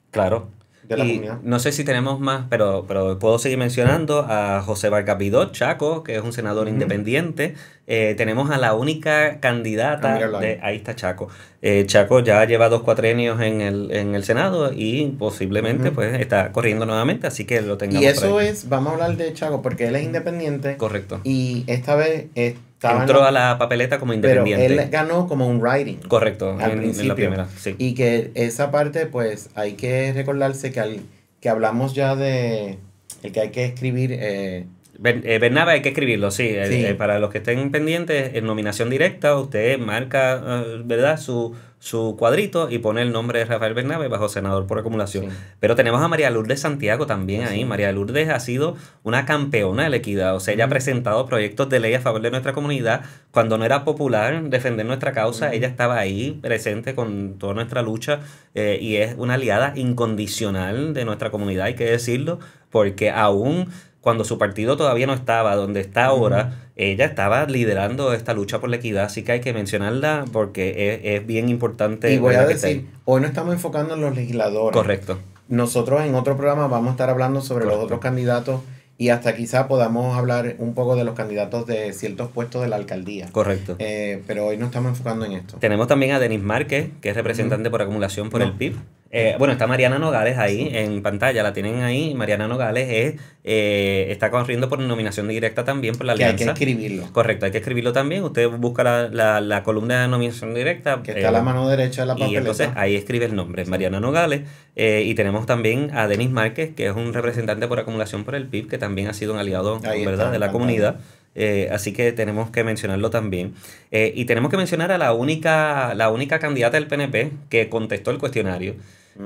Speaker 2: Claro. De la No sé si tenemos más, pero, pero puedo seguir mencionando a José Vargas Vidó, Chaco, que es un senador independiente. Eh, tenemos a la única candidata. Ah, ahí está Chaco. Eh, Chaco ya lleva dos cuatrenios en el, en el Senado y posiblemente pues está corriendo nuevamente, así que lo tengamos. Y eso
Speaker 1: es, vamos a hablar de Chaco, porque él es independiente. Correcto. Y esta vez. Es, Entró a
Speaker 2: la papeleta como independiente. Pero él
Speaker 1: ganó como un writing. Correcto, en, la primera, Y que esa parte, pues, hay que recordarse que, que hablamos ya de el que hay que escribir eh, Bernabe eh, hay que
Speaker 2: escribirlo, sí. Eh, eh, para los que estén pendientes, en nominación directa, usted marca, ¿verdad?, su, su cuadrito y pone el nombre de Rafael Bernabe bajo senador por acumulación. Pero tenemos a María Lourdes Santiago también ahí. María Lourdes ha sido una campeona de la equidad. O sea, ella ha presentado proyectos de ley a favor de nuestra comunidad. Cuando no era popular defender nuestra causa, ella estaba ahí presente con toda nuestra lucha y es una aliada incondicional de nuestra comunidad, hay que decirlo, porque aún cuando su partido todavía no estaba donde está ahora, ella estaba liderando esta lucha por la equidad, así que hay que mencionarla porque
Speaker 1: es, bien importante. Y voy a decir, hoy no estamos enfocando en los legisladores. Correcto. Nosotros en otro programa vamos a estar hablando sobre los otros candidatos y hasta quizá podamos hablar un poco de los candidatos de ciertos puestos de la alcaldía. Correcto. Eh, pero hoy no estamos enfocando en esto.
Speaker 2: Tenemos también a Denis Márquez, que es representante por acumulación por el PIB. Eh, bueno, está Mariana Nogales ahí en pantalla, la tienen ahí. Mariana Nogales es, eh, está corriendo por nominación directa también por la que alianza. Hay que escribirlo. Correcto, hay que escribirlo también. Usted busca la, la, la columna de nominación directa. Que está a la eh, mano derecha de la papeleta. Y entonces ahí escribe el nombre, Mariana Nogales. y tenemos también a Denis Márquez, que es un representante por acumulación por el PIB, que también ha sido un aliado de la comunidad. Eh, así que tenemos que mencionarlo también. Eh, y tenemos que mencionar a la única, la única candidata del PNP que contestó el cuestionario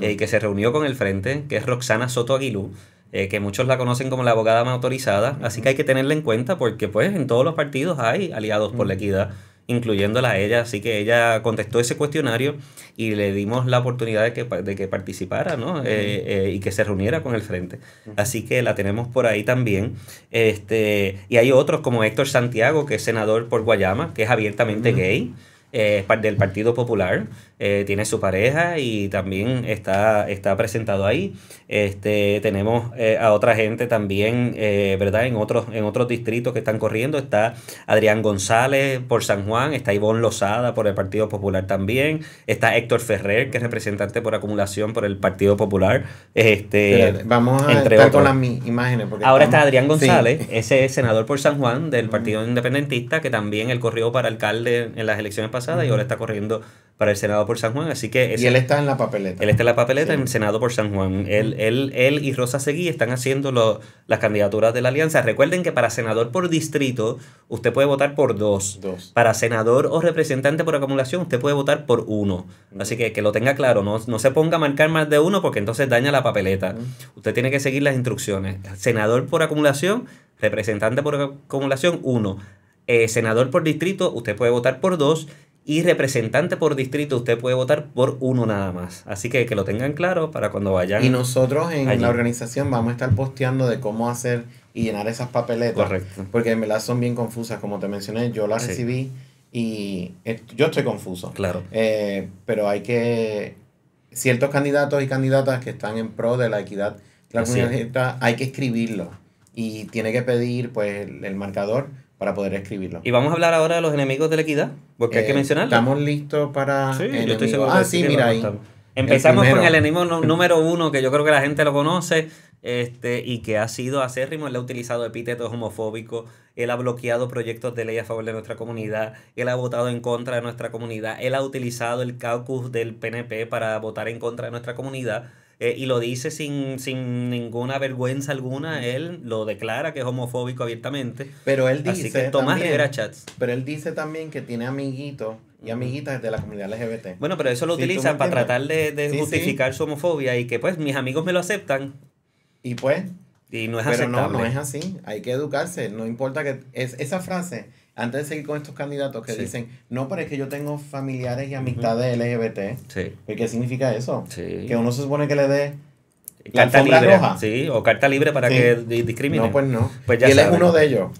Speaker 2: y eh, mm. que se reunió con el frente, que es Roxana Soto Aguilú. que muchos la conocen como la abogada más autorizada, así que hay que tenerla en cuenta porque pues en todos los partidos hay aliados por la mm. equidad incluyéndola a ella. Así que ella contestó ese cuestionario y le dimos la oportunidad de que, participara eh, eh, y que se reuniera con el frente. Así que la tenemos por ahí también. Este, y hay otros como Héctor Santiago, que es senador por Guayama, que es abiertamente gay. Eh, del Partido Popular, eh, tiene su pareja y también está, está presentado ahí. Este, tenemos eh, a otra gente también, eh, ¿verdad? En otros, en otros distritos que están corriendo está Adrián González por San Juan, está Ivonne Lozada por el Partido Popular también, está Héctor Ferrer, que es representante por acumulación por el Partido Popular. Este, Vamos a entre con las
Speaker 1: imágenes. Ahora está Adrián González,
Speaker 2: ese es senador por San Juan del Partido Independentista, que también él corrió para alcalde en las elecciones pasadas y ahora está corriendo para el Senado por San Juan, así que... y él está
Speaker 1: en la papeleta. Él
Speaker 2: está en la papeleta en en Senado por San Juan. Él, mm. él, él y Rosa Seguí están haciendo las candidaturas de la alianza. Recuerden que para senador por distrito, usted puede votar por dos. dos. Para senador o representante por acumulación, usted puede votar por uno. Mm. Así que que lo tenga claro, no, no se ponga a marcar más de uno porque entonces daña la papeleta. Mm. Usted tiene que seguir las instrucciones. Senador por acumulación, representante por acumulación, uno. Eh, senador por distrito, usted puede votar por dos y representante por distrito usted puede votar por uno nada más. Así que que lo tengan claro para cuando vayan. Y nosotros en la
Speaker 1: organización vamos a estar posteando de cómo hacer y llenar esas papeletas. Correcto. Porque en verdad son bien confusas. Como te mencioné, yo las recibí y yo estoy confuso. Claro. Eh, pero hay que. Ciertos candidatos y candidatas que están en pro de la equidad, la comunidad, hay que escribirlo. Y tiene que pedir pues el marcador para poder escribirlo. Y
Speaker 2: vamos a hablar ahora de los enemigos de la equidad, porque hay que eh, mencionarlo. Estamos listos para. Sí, yo estoy seguro. Ah, sí, mira ahí. Empezamos con el enemigo *laughs* número uno, que yo creo que la gente lo conoce, este, y que ha sido acérrimo. Él ha utilizado epítetos homofóbicos, él ha bloqueado proyectos de ley a favor de nuestra comunidad, él ha votado en contra de nuestra comunidad, él ha utilizado el caucus del PNP para votar en contra de nuestra comunidad. Eh, y lo dice sin, sin ninguna vergüenza alguna, él lo declara que es homofóbico abiertamente. Pero él dice... Así Tomás también, Rivera Chats.
Speaker 1: Pero él dice también que tiene amiguitos y amiguitas de la comunidad LGBT. Bueno, pero eso lo utiliza para tratar de, justificar
Speaker 2: su homofobia y que pues mis amigos me lo aceptan.
Speaker 1: Y pues... Y no es Pero no, no es así. Hay que educarse. No importa que... esa frase antes de seguir con estos candidatos que dicen, no, pero es que yo tengo familiares y amistades LGBT. ¿Y ¿pues ¿Qué significa eso? Que uno se supone que le dé carta roja.
Speaker 2: Sí, o carta libre para que discrimine No, pues no. Pues y él es uno de ellos.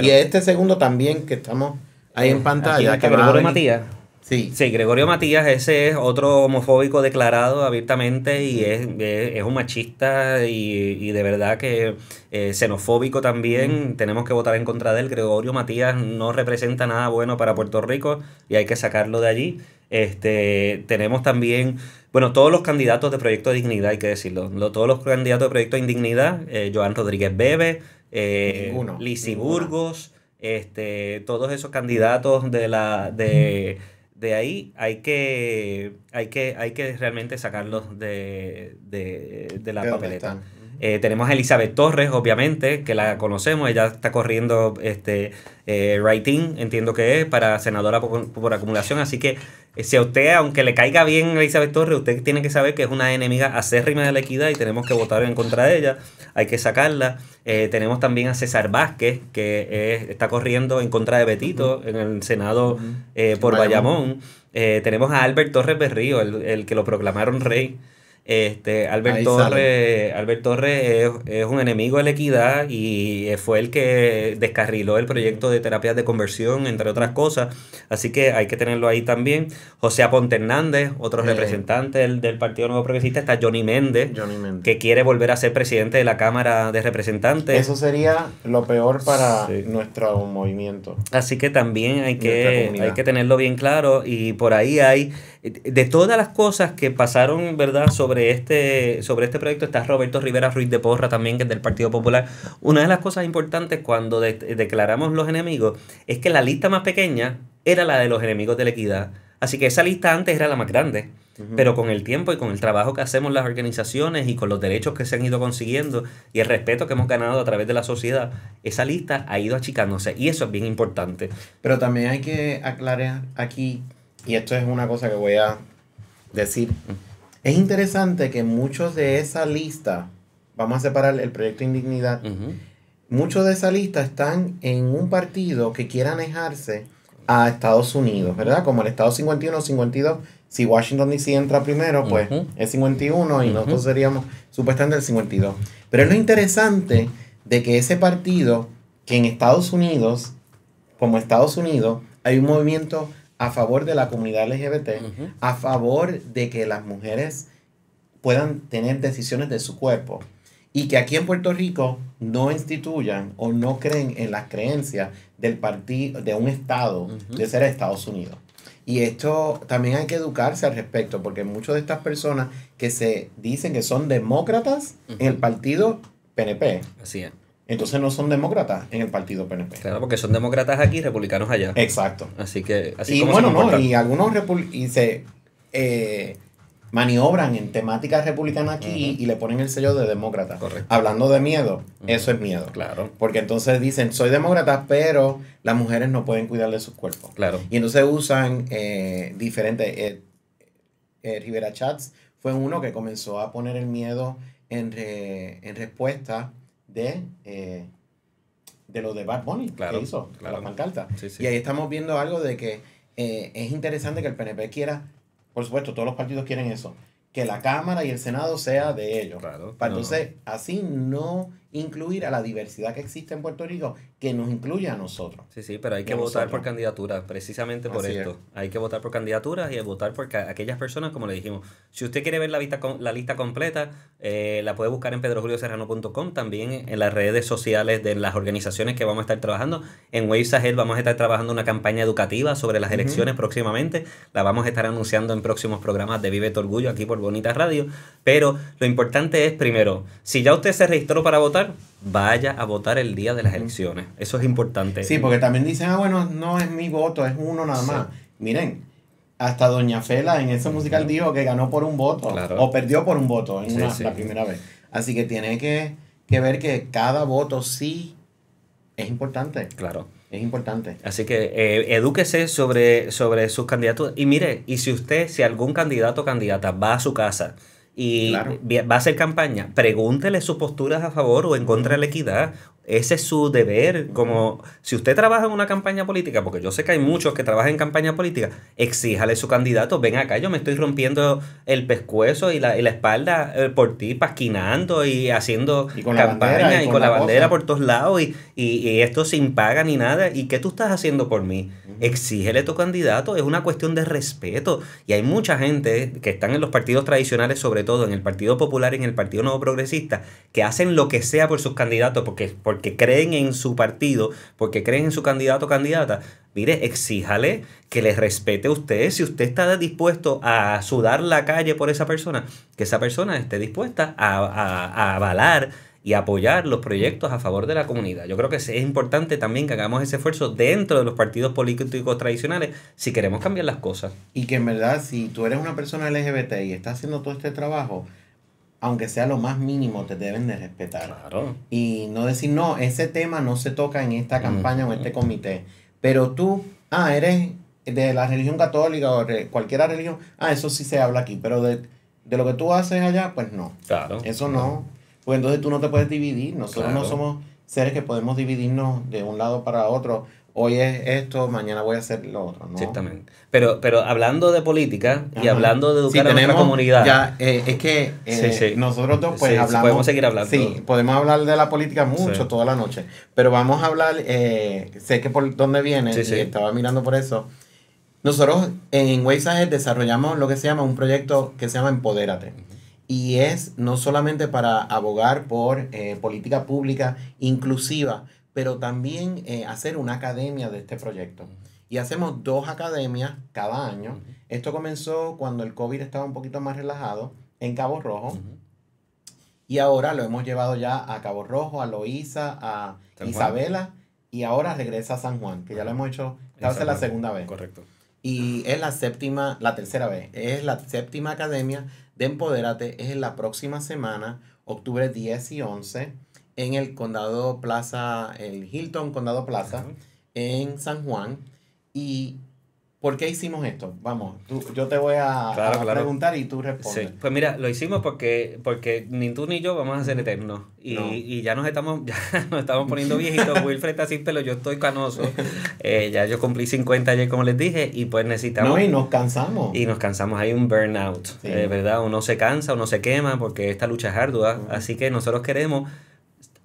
Speaker 2: Y este
Speaker 1: segundo también que estamos ahí en pantalla. Aquí, este que, Matías.
Speaker 2: Sí. Gregorio Matías, ese es otro homofóbico declarado abiertamente y es, un machista y, de verdad que eh, xenofóbico también. Mm. Tenemos que votar en contra de él. Gregorio Matías no representa nada bueno para Puerto Rico y hay que sacarlo de allí. Este, tenemos también, bueno, todos los candidatos de Proyecto de Dignidad, hay que decirlo. todos los candidatos de Proyecto Indignidad, eh, Joan Rodríguez Bebe, eh, Burgos, este, todos esos candidatos de la... De, mm de ahí hay que, hay que, hay que realmente sacarlos de, de, la papeleta. Eh, tenemos a Elizabeth Torres, obviamente, que la conocemos. Ella está corriendo este eh, entiendo que es, para senadora por, acumulación. Así que eh, si a usted, aunque le caiga bien Elizabeth Torres, usted tiene que saber que es una enemiga acérrima de la equidad y tenemos que votar en contra de ella. Hay que sacarla. Eh, tenemos también a César Vázquez, que está corriendo en contra de Betito en el Senado por Bayamón. tenemos a Albert Torres Berrío, el, el que lo proclamaron rey. Este, Albert Torres Torre es, un enemigo de la equidad y fue el que descarriló el proyecto de terapias de conversión, entre otras cosas. Así que hay que tenerlo ahí también. José Aponte Hernández, otro eh. representante del, Partido Nuevo Progresista, está Johnny Méndez, que quiere volver a ser presidente de la Cámara de Representantes. Eso
Speaker 1: sería lo peor para nuestro movimiento.
Speaker 2: Así que también hay que, hay que tenerlo bien claro y por ahí hay de todas las cosas que pasaron, ¿verdad?, sobre este, sobre este proyecto está Roberto Rivera Ruiz de Porra también, que es del Partido Popular. Una de las cosas importantes cuando declaramos los enemigos es que la lista más pequeña era la de los enemigos de la equidad. Así que esa lista antes era la más grande. Pero con el tiempo y con el trabajo que hacemos las organizaciones y con los derechos que se han ido consiguiendo y el respeto que hemos ganado a través de la sociedad, esa lista ha ido
Speaker 1: achicándose y eso es bien importante. Pero también hay que aclarar aquí y esto es una cosa que voy a decir, es interesante que muchos de esa lista, vamos a separar el proyecto Indignidad, muchos de esa lista están en un partido que quiere anejarse a Estados Unidos, ¿verdad? Como el Estado 51, 52, si Washington DC entra primero, pues es 51 y nosotros seríamos supuestamente el 52. Pero es lo interesante de que ese partido, que en Estados Unidos, como Estados Unidos, hay un movimiento a favor de la comunidad LGBT, a favor de que las mujeres puedan tener decisiones de su cuerpo y que aquí en Puerto Rico no instituyan o no creen en las creencias del partido de un estado de ser Estados Unidos. Y esto también hay que educarse al respecto, porque muchas de estas personas que se dicen que son demócratas en el partido PNP, Así es entonces no son demócratas en el partido PNP. Claro,
Speaker 2: porque son demócratas aquí y republicanos allá. Exacto. Así que así Y como bueno, no, y
Speaker 1: algunos se eh, maniobran en temática republicanas aquí y le ponen el sello de demócrata. Correcto. Hablando de miedo, eso es miedo. Claro. Porque entonces dicen, soy demócrata, pero las mujeres no pueden cuidar de sus cuerpos. Claro. Y entonces usan eh, diferentes. Eh, Rivera Chats fue uno que comenzó a poner el miedo en respuesta de, eh, de lo de Bad Bunny que hizo, la las Y ahí estamos viendo algo de que eh, es interesante que el PNP quiera, por supuesto, todos los partidos quieren eso, que la Cámara y el Senado sea de ellos. Para entonces, así no incluir a la diversidad que existe en Puerto Rico, que nos incluye a nosotros.
Speaker 2: Sí, sí, pero hay que votar por candidaturas, precisamente por esto. Hay que votar por candidaturas y votar por aquellas personas, como le dijimos. Si usted quiere ver la, vista, la lista completa, eh, la puede buscar en pedrojuliocerrano.com también en las redes sociales de las organizaciones que vamos a estar trabajando. En Wave Sahel vamos a estar trabajando una campaña educativa sobre las elecciones próximamente. La vamos a estar anunciando en próximos programas de Vive tu Orgullo aquí por Bonita Radio. Pero lo importante es, primero, si ya usted se registró para votar, vaya a votar el día de las elecciones. Eso es importante.
Speaker 1: Sí, porque también dicen, ah, bueno, no es mi voto, es uno nada más. Miren, hasta Doña Fela en ese musical dijo que ganó por un voto o perdió por un voto en una, la primera vez. Así que tiene que, ver que cada voto sí es importante. Claro. Es importante.
Speaker 2: Así que eh, edúquese sobre, sobre sus candidatos. Y mire, y si usted, si algún candidato o candidata va a su casa, y va a hacer campaña, pregúntele sus posturas a favor o en contra de la equidad ese es su deber. Como si usted trabaja en una campaña política, porque yo sé que hay muchos que trabajan en campaña política, exíjale su candidato, ven acá, yo me estoy rompiendo el pescuezo y la, espalda eh, por ti, pasquinando y haciendo campaña y, con, la, bandera por todos lados y, y, esto sin paga ni nada. ¿Y qué tú estás haciendo por mí? Exígele tu candidato, es una cuestión de respeto. Y hay mucha gente que están en los partidos tradicionales, sobre todo en el Partido Popular y en el Partido Nuevo Progresista, que hacen lo que sea por sus candidatos, porque porque creen en su partido, porque creen en su candidato o candidata, mire, exíjale que le respete a usted. Si usted está dispuesto a sudar la calle por esa persona, que esa persona esté dispuesta a, a avalar y apoyar los proyectos a favor de la comunidad. Yo creo que es importante también que
Speaker 1: hagamos ese esfuerzo dentro de los partidos políticos tradicionales si queremos cambiar las cosas. Y que en verdad, si tú eres una persona LGBT y estás haciendo todo este trabajo, aunque sea lo más mínimo, te deben de respetar. Claro. Y no decir, no, ese tema no se toca en esta campaña o en este comité. Pero tú, ah, eres de la religión católica o de cualquiera religión, ah, eso sí se habla aquí, pero de, lo que tú haces allá, pues no. Claro. Eso no. Pues entonces tú no te puedes dividir. Nosotros no somos seres que podemos dividirnos de un lado para otro hoy es esto, mañana voy a hacer lo otro. ¿no? Ciertamente.
Speaker 2: Pero, pero hablando de
Speaker 1: política y hablando de educar a nuestra comunidad. Ya, eh, es que eh, nosotros dos pues Podemos seguir hablando. Sí, podemos hablar de la política mucho toda la noche. Pero vamos a hablar, eh, sé que por dónde viene, estaba mirando por eso. Nosotros en Waysages desarrollamos lo que se llama un proyecto que se llama Empodérate. Y es no solamente para abogar por política pública inclusiva, pero también eh, hacer una academia de este proyecto. Y hacemos dos academias cada año. Esto comenzó cuando el COVID estaba un poquito más relajado en Cabo Rojo. Y ahora lo hemos llevado ya a Cabo Rojo, a Loíza, a Isabela y ahora regresa a San Juan, que ya lo hemos hecho, tal vez la segunda vez. Correcto. Y es la séptima, la tercera vez, es la séptima academia de Empodérate, es en la próxima semana, octubre 10 y 11 en el Condado Plaza, el Hilton Condado Plaza, en San Juan. ¿Y por qué hicimos esto? Vamos, tú, yo te voy a, preguntar y tú respondes.
Speaker 2: Pues mira, lo hicimos porque, porque ni tú ni yo vamos a ser eternos. Y, y ya nos estamos *laughs* ya nos estamos poniendo viejitos. *laughs* Wilfred está pero pero yo estoy canoso. Eh, ya yo cumplí 50 ayer, como les dije, y pues necesitamos... No, y nos
Speaker 1: cansamos.
Speaker 2: Y nos cansamos, hay un burnout, sí. Eh, ¿verdad? Uno se cansa, uno se quema porque esta lucha es ardua. Así que nosotros queremos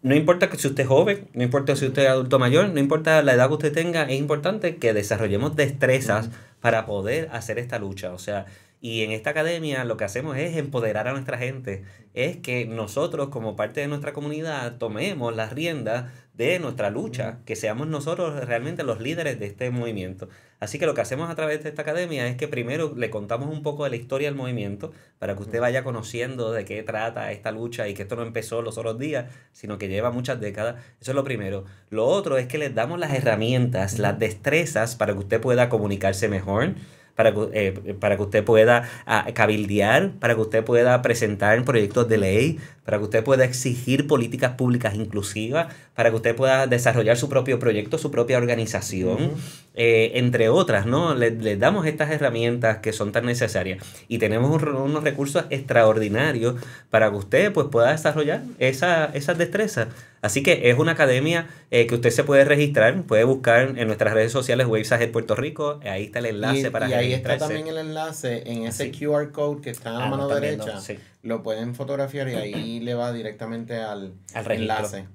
Speaker 2: no importa que si usted es joven, no importa si usted es adulto mayor, no importa la edad que usted tenga, es importante que desarrollemos destrezas para poder hacer esta lucha. O sea, y en esta academia lo que hacemos es empoderar a nuestra gente, es que nosotros como parte de nuestra comunidad tomemos las riendas de nuestra lucha, que seamos nosotros realmente los líderes de este movimiento. Así que lo que hacemos a través de esta academia es que primero le contamos un poco de la historia del movimiento para que usted vaya conociendo de qué trata esta lucha y que esto no empezó los otros días, sino que lleva muchas décadas. Eso es lo primero. Lo otro es que les damos las herramientas, las destrezas para que usted pueda comunicarse mejor, para que, eh, para que usted pueda ah, cabildear, para que usted pueda presentar proyectos de ley, para que usted pueda exigir políticas públicas inclusivas, para que usted pueda desarrollar su propio proyecto, su propia organización. Eh, entre otras, ¿no? Les, damos estas herramientas que son tan necesarias y tenemos unos recursos extraordinarios para que usted pues, pueda desarrollar esa, esas destrezas. Así que es una academia eh, que usted se puede registrar, puede buscar en nuestras redes sociales Waves Puerto Rico, eh, ahí está el enlace para para y ahí está también
Speaker 1: el enlace en ese QR code que está en ah, la mano derecha. Lo pueden fotografiar y ahí le va directamente al, al enlace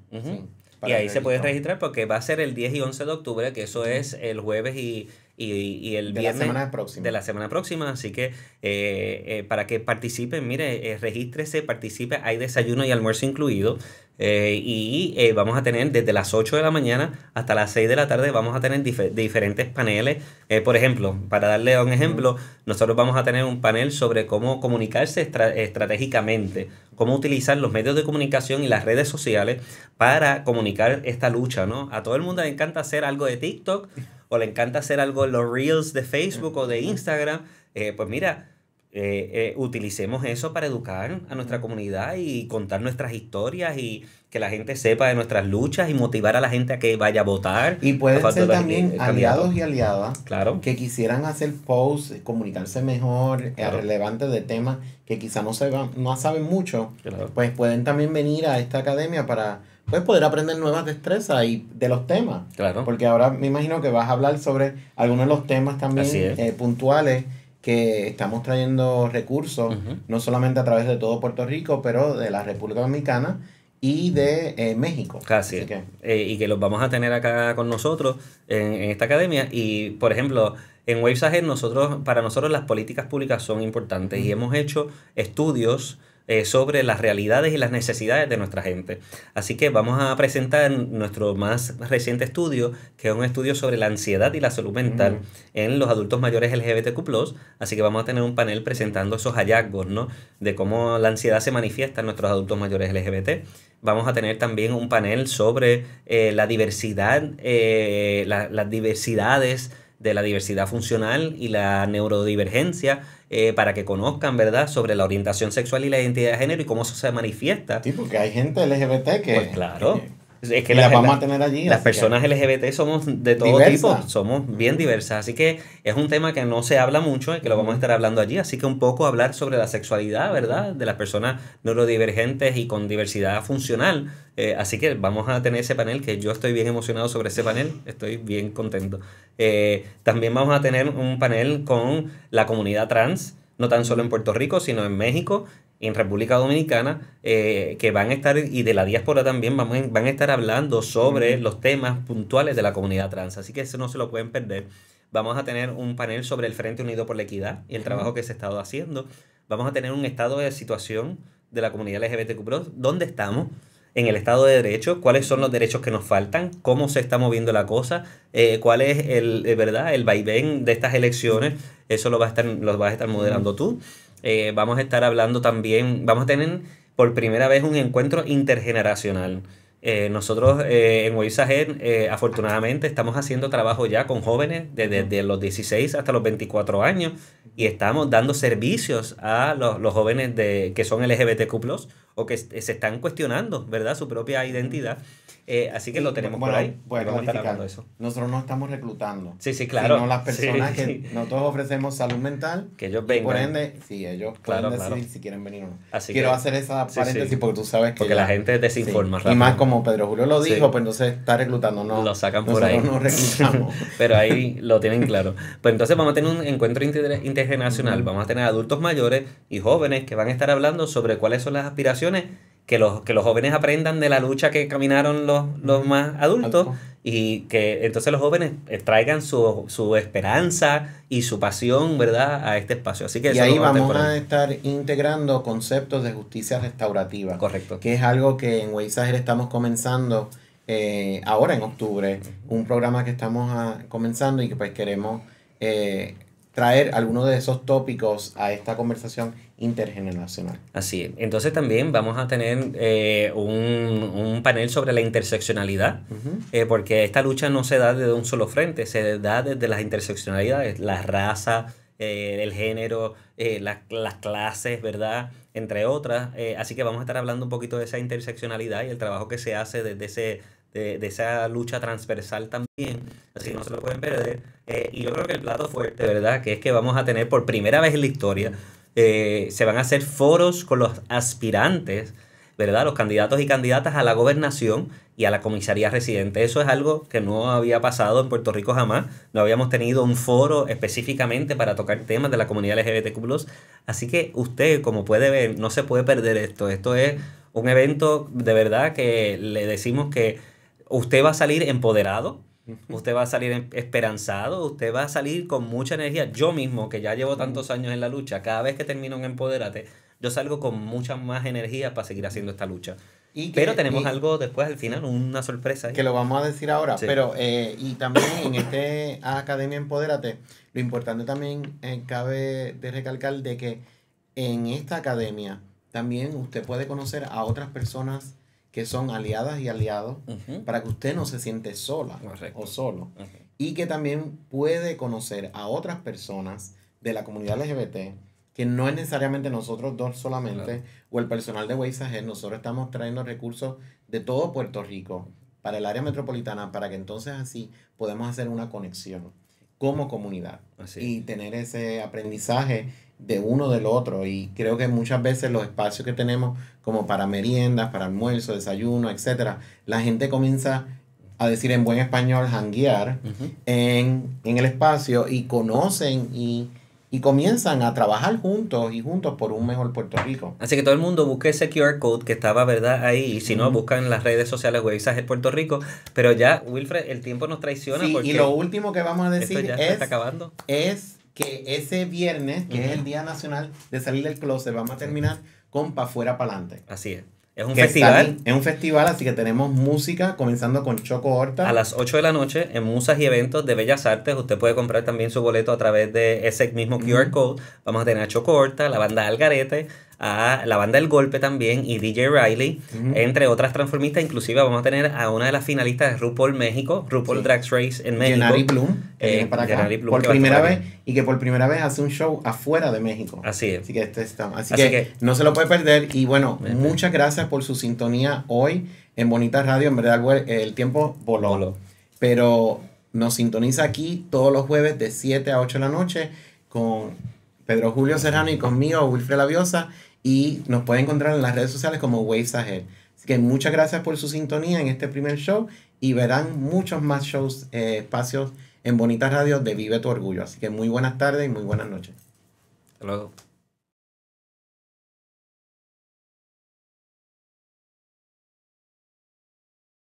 Speaker 1: y ahí se puede registrar porque va a ser el 10 y 11
Speaker 2: de octubre, que eso es el jueves y y, el de la semana próxima. de la semana próxima. Así que eh, eh, para que participen, mire, eh, regístrese, participe, hay desayuno y almuerzo incluido. y vamos a tener desde las 8 de la mañana hasta las 6 de la tarde, vamos a tener diferentes paneles. por ejemplo, para darle un ejemplo, nosotros vamos a tener un panel sobre cómo comunicarse estratégicamente, cómo utilizar los medios de comunicación y las redes sociales para comunicar esta lucha, ¿no? A todo el mundo le encanta hacer algo de TikTok o le encanta hacer algo los reels de Facebook o de Instagram, eh, pues mira, eh, eh, utilicemos eso para educar a nuestra comunidad y contar nuestras historias y que la gente sepa de nuestras luchas y motivar a la gente a que vaya a votar. Y pueden ser también aliados
Speaker 1: y aliadas que quisieran hacer posts, comunicarse mejor, relevantes de temas que quizá no, no saben mucho, pues pueden también venir a esta academia para pues poder aprender nuevas destrezas y de los temas. Claro. Porque ahora me imagino que vas a hablar sobre algunos de los temas también eh, puntuales que estamos trayendo recursos, no solamente a través de todo Puerto Rico, pero de la República Dominicana y de eh, México. Casi. Así que.
Speaker 2: Eh, y que los vamos a tener acá con nosotros en, esta academia. Y, por ejemplo, en Waves nosotros, para nosotros las políticas públicas son importantes y hemos hecho estudios eh, sobre las realidades y las necesidades de nuestra gente. Así que vamos a presentar nuestro más reciente estudio, que es un estudio sobre la ansiedad y la salud mental en los adultos mayores LGBTQ. Así que vamos a tener un panel presentando esos hallazgos, ¿no? De cómo la ansiedad se manifiesta en nuestros adultos mayores LGBT vamos a tener también un panel sobre eh, la diversidad, eh, las diversidades de la diversidad funcional y la neurodivergencia eh, para que conozcan, ¿verdad?, sobre la orientación sexual y la identidad de género y cómo eso se manifiesta. Sí, porque hay gente LGBT que... Pues claro. es que las, la vamos a tener allí. Las personas LGBT somos de todo tipo, somos bien diversas, así que es un tema que no se habla mucho y que lo vamos a estar hablando allí, así que un poco hablar sobre la sexualidad, ¿verdad? De las personas neurodivergentes y con diversidad funcional. Eh, así que vamos a tener ese panel que yo estoy bien emocionado sobre ese panel, estoy bien contento. Eh, también vamos a tener un panel con la comunidad trans, no tan solo en Puerto Rico, sino en México en República Dominicana, eh, que van a estar, y de la diáspora también, van a estar hablando sobre los temas puntuales de la comunidad trans. Así que eso no se lo pueden perder. Vamos a tener un panel sobre el Frente Unido por la Equidad y el trabajo que se ha estado haciendo. Vamos a tener un estado de situación de la comunidad LGBTQ, dónde estamos, en el Estado de Derecho, cuáles son los derechos que nos faltan, cómo se está moviendo la cosa, eh, cuál es el, eh, ¿verdad? el vaivén de estas elecciones, eso lo, va a estar, vas a estar moderando tú. Eh, vamos a estar hablando también, vamos a tener por primera vez un encuentro intergeneracional. Eh, nosotros eh, en Oisagen, eh, afortunadamente, estamos haciendo trabajo ya con jóvenes desde, los 16 hasta los 24 años y estamos dando servicios a los, jóvenes de, que son LGBTQ o que se están cuestionando ¿verdad? su propia identidad. Eh, así que lo tenemos por ahí. Bueno, eso.
Speaker 1: Nosotros no estamos reclutando. Sí, sí, claro. Sino las personas que nosotros ofrecemos salud mental. Que ellos vengan. por ende, sí, ellos claro, pueden si quieren venir o no. Quiero hacer esa paréntesis porque tú sabes que. Porque la gente desinforma. Y más como Pedro Julio lo dijo, pues entonces está reclutando, ¿no? Lo sacan por ahí. reclutamos.
Speaker 2: *laughs* Pero ahí lo tienen claro. Pues entonces vamos a tener un encuentro intergeneracional. Vamos a tener adultos mayores y jóvenes que van a estar hablando sobre cuáles son las aspiraciones que los, que los jóvenes aprendan de la lucha que caminaron los, los más adultos y que entonces los jóvenes eh, traigan su, esperanza y su pasión, ¿verdad?, a este espacio. Así que y ahí vamos a
Speaker 1: estar integrando conceptos de justicia restaurativa. Correcto. Que es algo que en Weisager estamos comenzando eh, ahora en octubre, un programa que estamos ah, comenzando y que pues queremos... Eh, traer algunos de esos tópicos a esta conversación intergeneracional. Así es. Entonces también vamos a tener
Speaker 2: eh, un, panel sobre la interseccionalidad, eh, porque esta lucha no se da desde un solo frente, se da desde las interseccionalidades, la raza, eh, el género, las, las clases, ¿verdad? Entre otras. así que vamos a estar hablando un poquito de esa interseccionalidad y el trabajo que se hace desde ese de, de esa lucha transversal también, así que no se lo pueden perder. Eh, y yo creo que el plato fuerte, ¿verdad? Que es que vamos a tener por primera vez en la historia, eh, se van a hacer foros con los aspirantes, ¿verdad? Los candidatos y candidatas a la gobernación y a la comisaría residente. Eso es algo que no había pasado en Puerto Rico jamás. No habíamos tenido un foro específicamente para tocar temas de la comunidad LGBTQ. Así que usted, como puede ver, no se puede perder esto. Esto es un evento de verdad que le decimos que usted va a salir empoderado, usted va a salir em, esperanzado, usted va a salir con mucha energía. Yo mismo, que ya llevo tantos años en la lucha, cada vez que termino en Empodérate, yo salgo con mucha más energía para seguir haciendo esta lucha.
Speaker 1: pero tenemos algo después al final, una sorpresa. Que lo vamos a decir ahora. Pero, eh, y también en este Academia Empodérate, lo importante también eh, cabe de recalcar de que en esta academia también usted puede conocer a otras personas que son aliadas y aliados, para que usted no se siente sola o solo. Y que también puede conocer a otras personas de la comunidad LGBT, que no es necesariamente nosotros dos solamente, o el personal de Ways nosotros estamos trayendo recursos de todo Puerto Rico para el área metropolitana, para que entonces así podamos hacer una conexión como comunidad y tener ese aprendizaje de uno del otro y creo que muchas veces los espacios que tenemos como para meriendas, para almuerzo, desayuno, etcétera, la gente comienza a decir en buen español, hanguear en, el espacio y conocen y, comienzan a trabajar juntos y juntos por un mejor Puerto Rico.
Speaker 2: Así que todo el mundo busque ese QR code que estaba, ¿verdad? Ahí, y si no, buscan en las redes sociales Website Puerto Rico. Pero ya, Wilfred, el tiempo nos traiciona. y lo último
Speaker 1: que vamos a decir es que ese viernes, que es el Día Nacional de Salir del Closet, vamos a terminar con Pa' Fuera para Adelante. Así es. Es un festival. es un festival, así que tenemos música, comenzando con Choco Horta. A las 8 de la noche, en
Speaker 2: Musas y Eventos de Bellas Artes. Usted puede comprar también su boleto a través de ese mismo QR code. Vamos a tener a Choco Horta, la banda Algarete, a la banda El Golpe también y DJ Riley, entre otras transformistas. Inclusive vamos a tener a una de las finalistas de RuPaul México, RuPaul Drag Race en México. Genari Bloom, viene eh, para por primera vez
Speaker 1: y que por primera vez hace un show afuera de México. Así es. Así que, este así, que, no se lo puede perder. Y bueno, muchas gracias por su sintonía hoy en Bonita Radio. En verdad, el tiempo voló. Pero nos sintoniza aquí todos los jueves de 7 a 8 de la noche con Pedro Julio Serrano y conmigo, Wilfred Laviosa y nos puede encontrar en las redes sociales como Waves Ahead. Así que muchas gracias por su sintonía en este primer show y verán muchos más shows, eh, espacios en Bonitas Radio de Vive tu Orgullo. Así que muy buenas tardes y muy buenas noches. Hasta